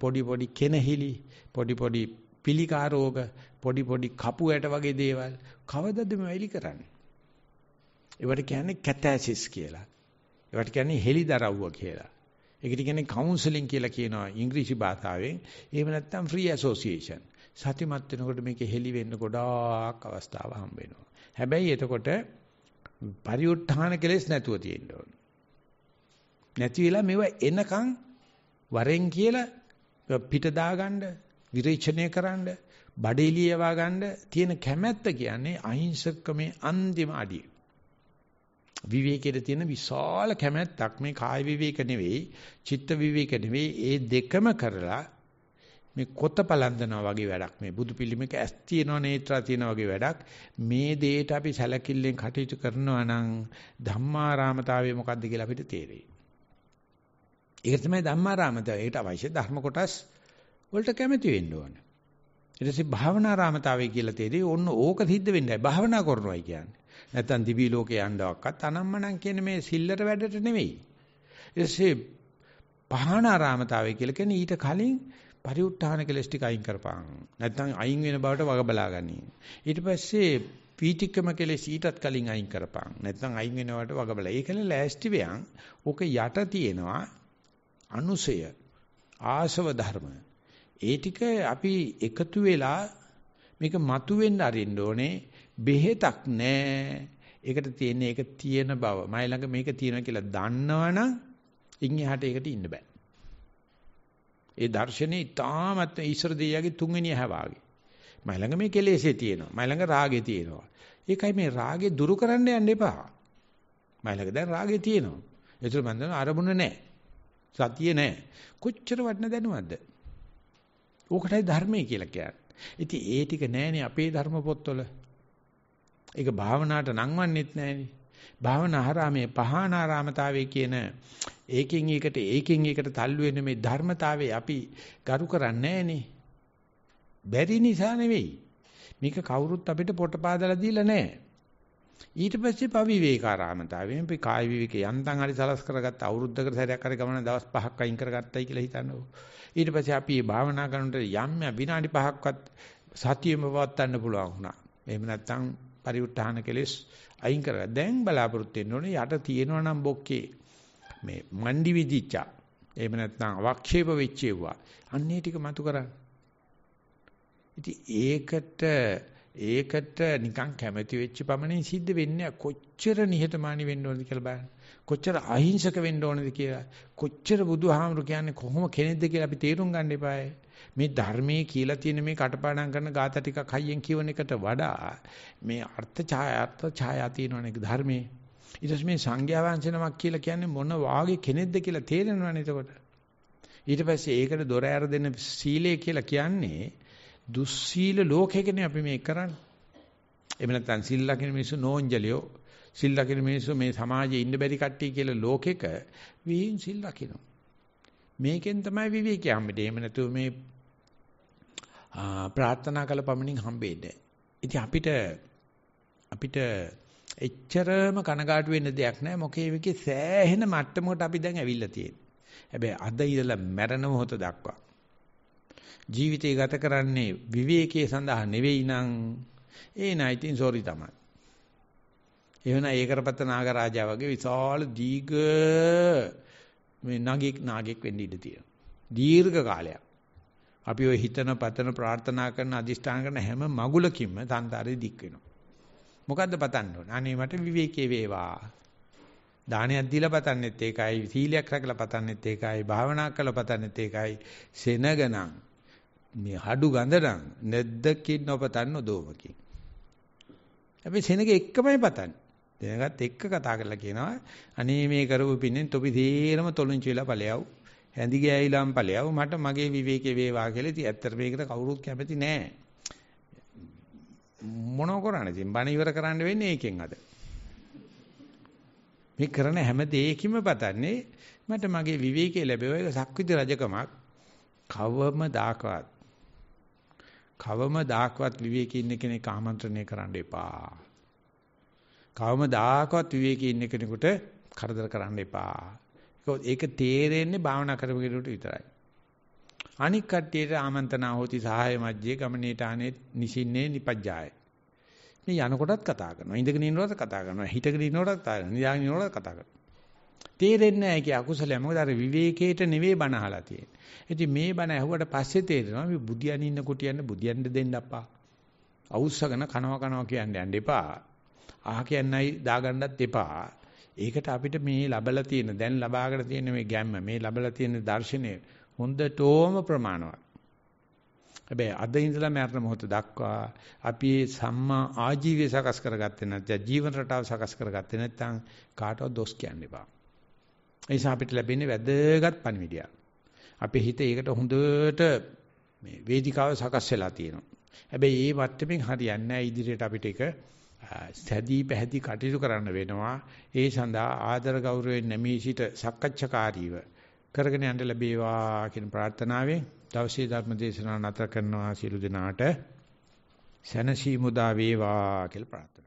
පොඩි පොඩි කෙනහිලි පොඩි පොඩි පිළිකා රෝග පොඩි පොඩි කපුවට වගේ දේවල් කවදද මේ වෙලි කරන්නේ? ඒවට කියන්නේ කැතැසිස් කියලා. ඒවට කියන්නේ හෙලිදරව්ව කියලා. ඒකට කියන්නේ කවුන්සලින් කියලා කියනවා ඉංග්‍රීසි භාෂාවෙන්. එහෙම නැත්නම් ෆ්‍රී ඇසෝෂියේෂන්. සතිමත් වෙනකොට මේක හෙලි වෙන්න ගොඩාක් අවස්ථාව හම්බ වෙනවා. හැබැයි එතකොට පරිඋත්ථාන කෙලෙස් නැතුව තියෙන්න ඕන. නැති වෙලා මේව එනකන් වරෙන් කියලා පිට දාගන්න, විරේචනය කරන්න, බඩේලිය යවා ගන්න තියෙන කැමැත්ත කියන්නේ අහිංසකමේ අන්තිම අඩිය. විවේකයේ තියෙන විශාල කැමැත්තක් මේ කාය විවේක නෙවෙයි, චිත්ත විවේක නෙවෙයි, ඒ දෙකම කරලා මේ කොත පලන්දනවා වගේ වැඩක් මේ බුදු පිළිමයක ඇස් තියෙනවා නේත්‍රා තියෙනවා වගේ වැඩක් මේ දේට අපි සැලකිල්ලෙන් කටයුතු කරනවා නම් ධම්මාරාමතාවය මොකද්ද කියලා අපිට තේරෙයි. ඒක තමයි ධම්මාරාමතාවය. ඒකට අවශ්‍ය ධර්ම කොටස් වලට කැමති වෙන්න ඕන. ඊට පස්සේ භාවනාරාමතාවය කියලා තේරෙයි. ඔන්න ඕක සිද්ධ වෙන්නයි භාවනා කරනවායි කියන්නේ. නැත්තම් දිවි ලෝකේ යන්නවක්වත් අනම්මනම් කියන මේ සිල්ලට වැඩට නෙමෙයි. ඊටසේ පහනාරාමතාවය කියලා කියන්නේ ඊට කලින් පරිඋත් ทาน කෙලස් ටික අයින් කරපං. නැත්නම් අයින් වෙන බවට වග බලා ගනී. ඊට පස්සේ පීතික්කම කෙලස් ඊටත් කලින් අයින් කරපං. නැත්නම් අයින් වෙනවට වග බලා. ඒකල ලෑස්ති වෙයන්. ඕක යට තියෙනවා අනුසය ආශව ධර්ම. ඒ ටික අපි එකතු වෙලා මේක මතුවෙන්න අරින්න ඕනේ. බෙහෙතක් නැහැ. ඒකට තියෙන්නේ ඒක තියෙන බව. මයි ළඟ මේක තියෙනවා කියලා දන්නවනම් ඉන් එහාට ඒකට ඉන්න බෑ. ඒ දර්ශනේ තාමත් ඊශ්වර දෙයියගේ තුන්වෙනි හැවාගේ. මයි ළඟ මේ කෙලෙසේ තියෙනවා. මයි ළඟ රාගේ තියෙනවා. ඒකයි මේ රාගේ දුරු කරන්න යන්න එපා. මයි ළඟ දැන් රාගේ තියෙනවා. ඒතර මම දන්නවා අරමුණ නැහැ. සතිය නැහැ. කොච්චර වටන දැනුවත්ද? ඕකටයි ධර්මය කියලා කියන්නේ. ඉතින් ඒ ටික නැහැනේ අපේ ධර්ම පොත්වල. ඒක භාවනාවට නංවන්නෙත් නැහැනේ. භාවනාරාමේ පහානාරාමතාවේ කියන ඒකෙන් ඒකට ඒකෙන් ඒකට තල්ලු වෙන මේ ධර්මතාවයේ අපි ගරු කරන්නේ නැහනේ. බැරි නිසා නෙවෙයි. මේක කවුරුත් අපිට පොටපාදලා දීලා නැහැ. ඊට පස්සේ පවිවේකාරාමතාවයෙන් අපි කාය විවේක යන්තම් හරි සලස් කරගත්ත අවුරුද්දකට සැරයක් හරි ගමන දවස් 5ක් අයින් කරගත්තයි කියලා හිතන්නකෝ. ඊට පස්සේ අපි මේ භාවනා කරනට යම් විනාඩි 5ක්වත් සතියෙම පවත්වන්න පුළුවන් වුණා. එහෙම නැත්නම් පරිඋත්ථාන කෙලෙස් අයින් කරලා දැන් බලාපොරොත්තු වෙන්න ඕනේ යට තියෙනවා නම් බොක්කේ මේ මණ්ඩි විදිච්ච එහෙම නැත්නම් අවක්ෂේප වෙච්චේවා අන්නේ ටික මතු කරන්න. ඉතින් ඒකට ඒකට නිකන් කැමැති වෙච්ච පමණින් සිද්ධ වෙන්නේ කොච්චර නිහතමානී වෙන්න ඕනද කියලා බලන්න. කොච්චර අහිංසක වෙන්න ඕනද කියලා. කොච්චර බුදුහාමුදුරු කියන්නේ කොහොම කෙනෙක්ද කියලා අපි තේරුම් ගන්න එපායි. මේ ධර්මයේ කියලා තියෙන මේ කටපාඩම් කරන ગાත ටිකක් හයියෙන් කියවන එකට වඩා මේ අර්ථ ඡායාර්ථ ඡායා තියෙනවනේ ධර්මයේ ඊට පස්සේ මේ සංඝයා වහන්සේ නමක් කියලා කියන්නේ මොන වාගේ කෙනෙක්ද කියලා තේරෙනවනේ එතකොට. ඊට පස්සේ ඒකට දොර ඇර දෙන සීලය කියලා කියන්නේ දුස්සීල ලෝකයකනේ අපි මේ කරන්නේ. එහෙම නැත්නම් සිල් ලකින මිනිස්සු නෝන්ජලියෝ සිල් ලකින මිනිස්සු මේ සමාජයේ ඉන්න බැරි කට්ටිය කියලා ලෝකෙක විහිං සිල් ලකිනවා. මේකෙන් තමයි විවේකී හම්බෙන්නේ. එහෙම නැතුව මේ ප්‍රාර්ථනා කළ පමණින් හම්බෙන්නේ. ඉතින් අපිට අපිට එච්චරම කනගාටු වෙන්න දෙයක් නැහැ. මොකද මේකේ සෑහෙන මට්ටමකට අපි දැන් ඇවිල්ලා තියෙනවා. හැබැයි අද ඉඳලා මැරෙන මොහොත දක්වා ජීවිතය ගත කරන්නේ විවේකයේ සඳහා නෙවෙයි නං ඒ නයිතින් සෝරි තමයි. එහෙනම් ඒ කරපත්ත නාගරාජා වගේ විශාල දීඝ මේ නගික් නාගෙක් වෙන්න ඉඩ තියෙනවා. දීර්ඝ කාලයක්. අපි ওই හිතන පතන ප්‍රාර්ථනා කරන අදිෂ්ඨාන කරන හැම මගුලකින්ම සංසාරේ දික් වෙනවා. මොකද්ද පතන්න ඕන? අනේ මට විවේකී වේවා. දානයක් දීලා පතන්නෙත් ඒකයි, සීලයක් රැකලා පතන්නෙත් ඒකයි, භාවනා කරලා පතන්නෙත් ඒකයි. සෙනගනම් මේ හඩු ගඳනම් නැද්දකින් නොපතන්න දෝමකින්. අපි සෙනගේ එක්කමයි පතන්නේ. දැනගත් එක්ක කතා කරලා කියනවා අනේ මේ කරපු පින්නෙන් තොපි තේරම තොලුංචි වෙලා ඵලයව හැඳි ගෑයිලාම් ඵලයව මට මගේ විවේකේ වේවා කියලා ඉතින් ඇත්තට මේකට කවුරුත් කැමති නැහැ. මොන කරන්නේ ඉතින් බණ ඉවර කරන්න වෙන්නේ ඒකෙන් අද මේ කරන හැම දෙයකින්ම පතන්නේ මට මගේ විවේකයේ ලැබෙව ඒක සක්විති රජකමක් කවම දාකවත් කවම දාකවත් විවේකී ඉන්න කෙනෙක් ආමන්ත්‍රණය කරන්න එපා කවම දාකවත් විවේකී ඉන්න කෙනෙකුට කරදර කරන්න එපා ඒක තේරෙන්නේ භාවනා කරපු කෙනෙකුට විතරයි අනික් කට්ටියට ආමන්ත්‍රණා හොති සහාය මජ්ජේ ගමනේට අනේ නිසින්නේ නිපජ්ජාය. මේ යනකොටත් කතා කරනවා. ඉඳගෙන ඉන්නකොටත් කතා කරනවා. හිටගෙන ඉන්නකොටත් කතා කරනවා. නිදාගෙන ඉන්නකොටත් කතා කරනවා. තේරෙන්නේ නැහැ කිය අකුසලයි. මොකද අර විවේකයට බණ අහලා තියෙන්නේ. ඉතින් මේ බණ ඇහුවට පස්සේ තේරෙනවා මේ බුදියන් ඉන්න කොටියන්න බුදියන්ට දෙන්න අපා. අවුස්සගෙන කනවා කනවා කියන්නේ යන්න එපා. අහ කියන්නයි දාගන්නත් එපා. ඒකට අපිට මේ ලැබලා තියෙන දැන් ලබාගෙන තියෙන මේ ගැම්ම මේ ලැබලා තියෙන දර්ශනය හොඳටම ප්‍රමාණවත්. හැබැයි අද ඉඳලා මරණ මොහොත දක්වා අපි සම්මා ආජීවය සකස් කරගත්තේ නැත්නම් ජීවන රටාව සකස් කරගත්තේ නැත්නම් කාටවත් දොස් කියන්න එපා. ඒ නිසා අපිට ලැබෙන්නේ වැදගත් පණිවිඩයක්. අපේ හිත ඒකට හොඳට මේ වේදිකාව සකස් වෙලා තියෙනවා. හැබැයි ඒ වත්තමින් හරියන්නේ නැහැ ඉදිරියට අපිට ඒක සැදී පැහැදී කටයුතු කරන්න වෙනවා. ඒ සඳහා ආදර ගෞරවයෙන් නැමී සිට සක්කච්ඡාකාරීව කරගෙන යන්න ලැබේවා කියන ප්‍රාර්ථනාවෙන් දවසේ ධර්ම දේශනාව නැත කරනවා සියලු දෙනාට සැනසීම උදා වේවා කියලා ප්‍රාර්ථනා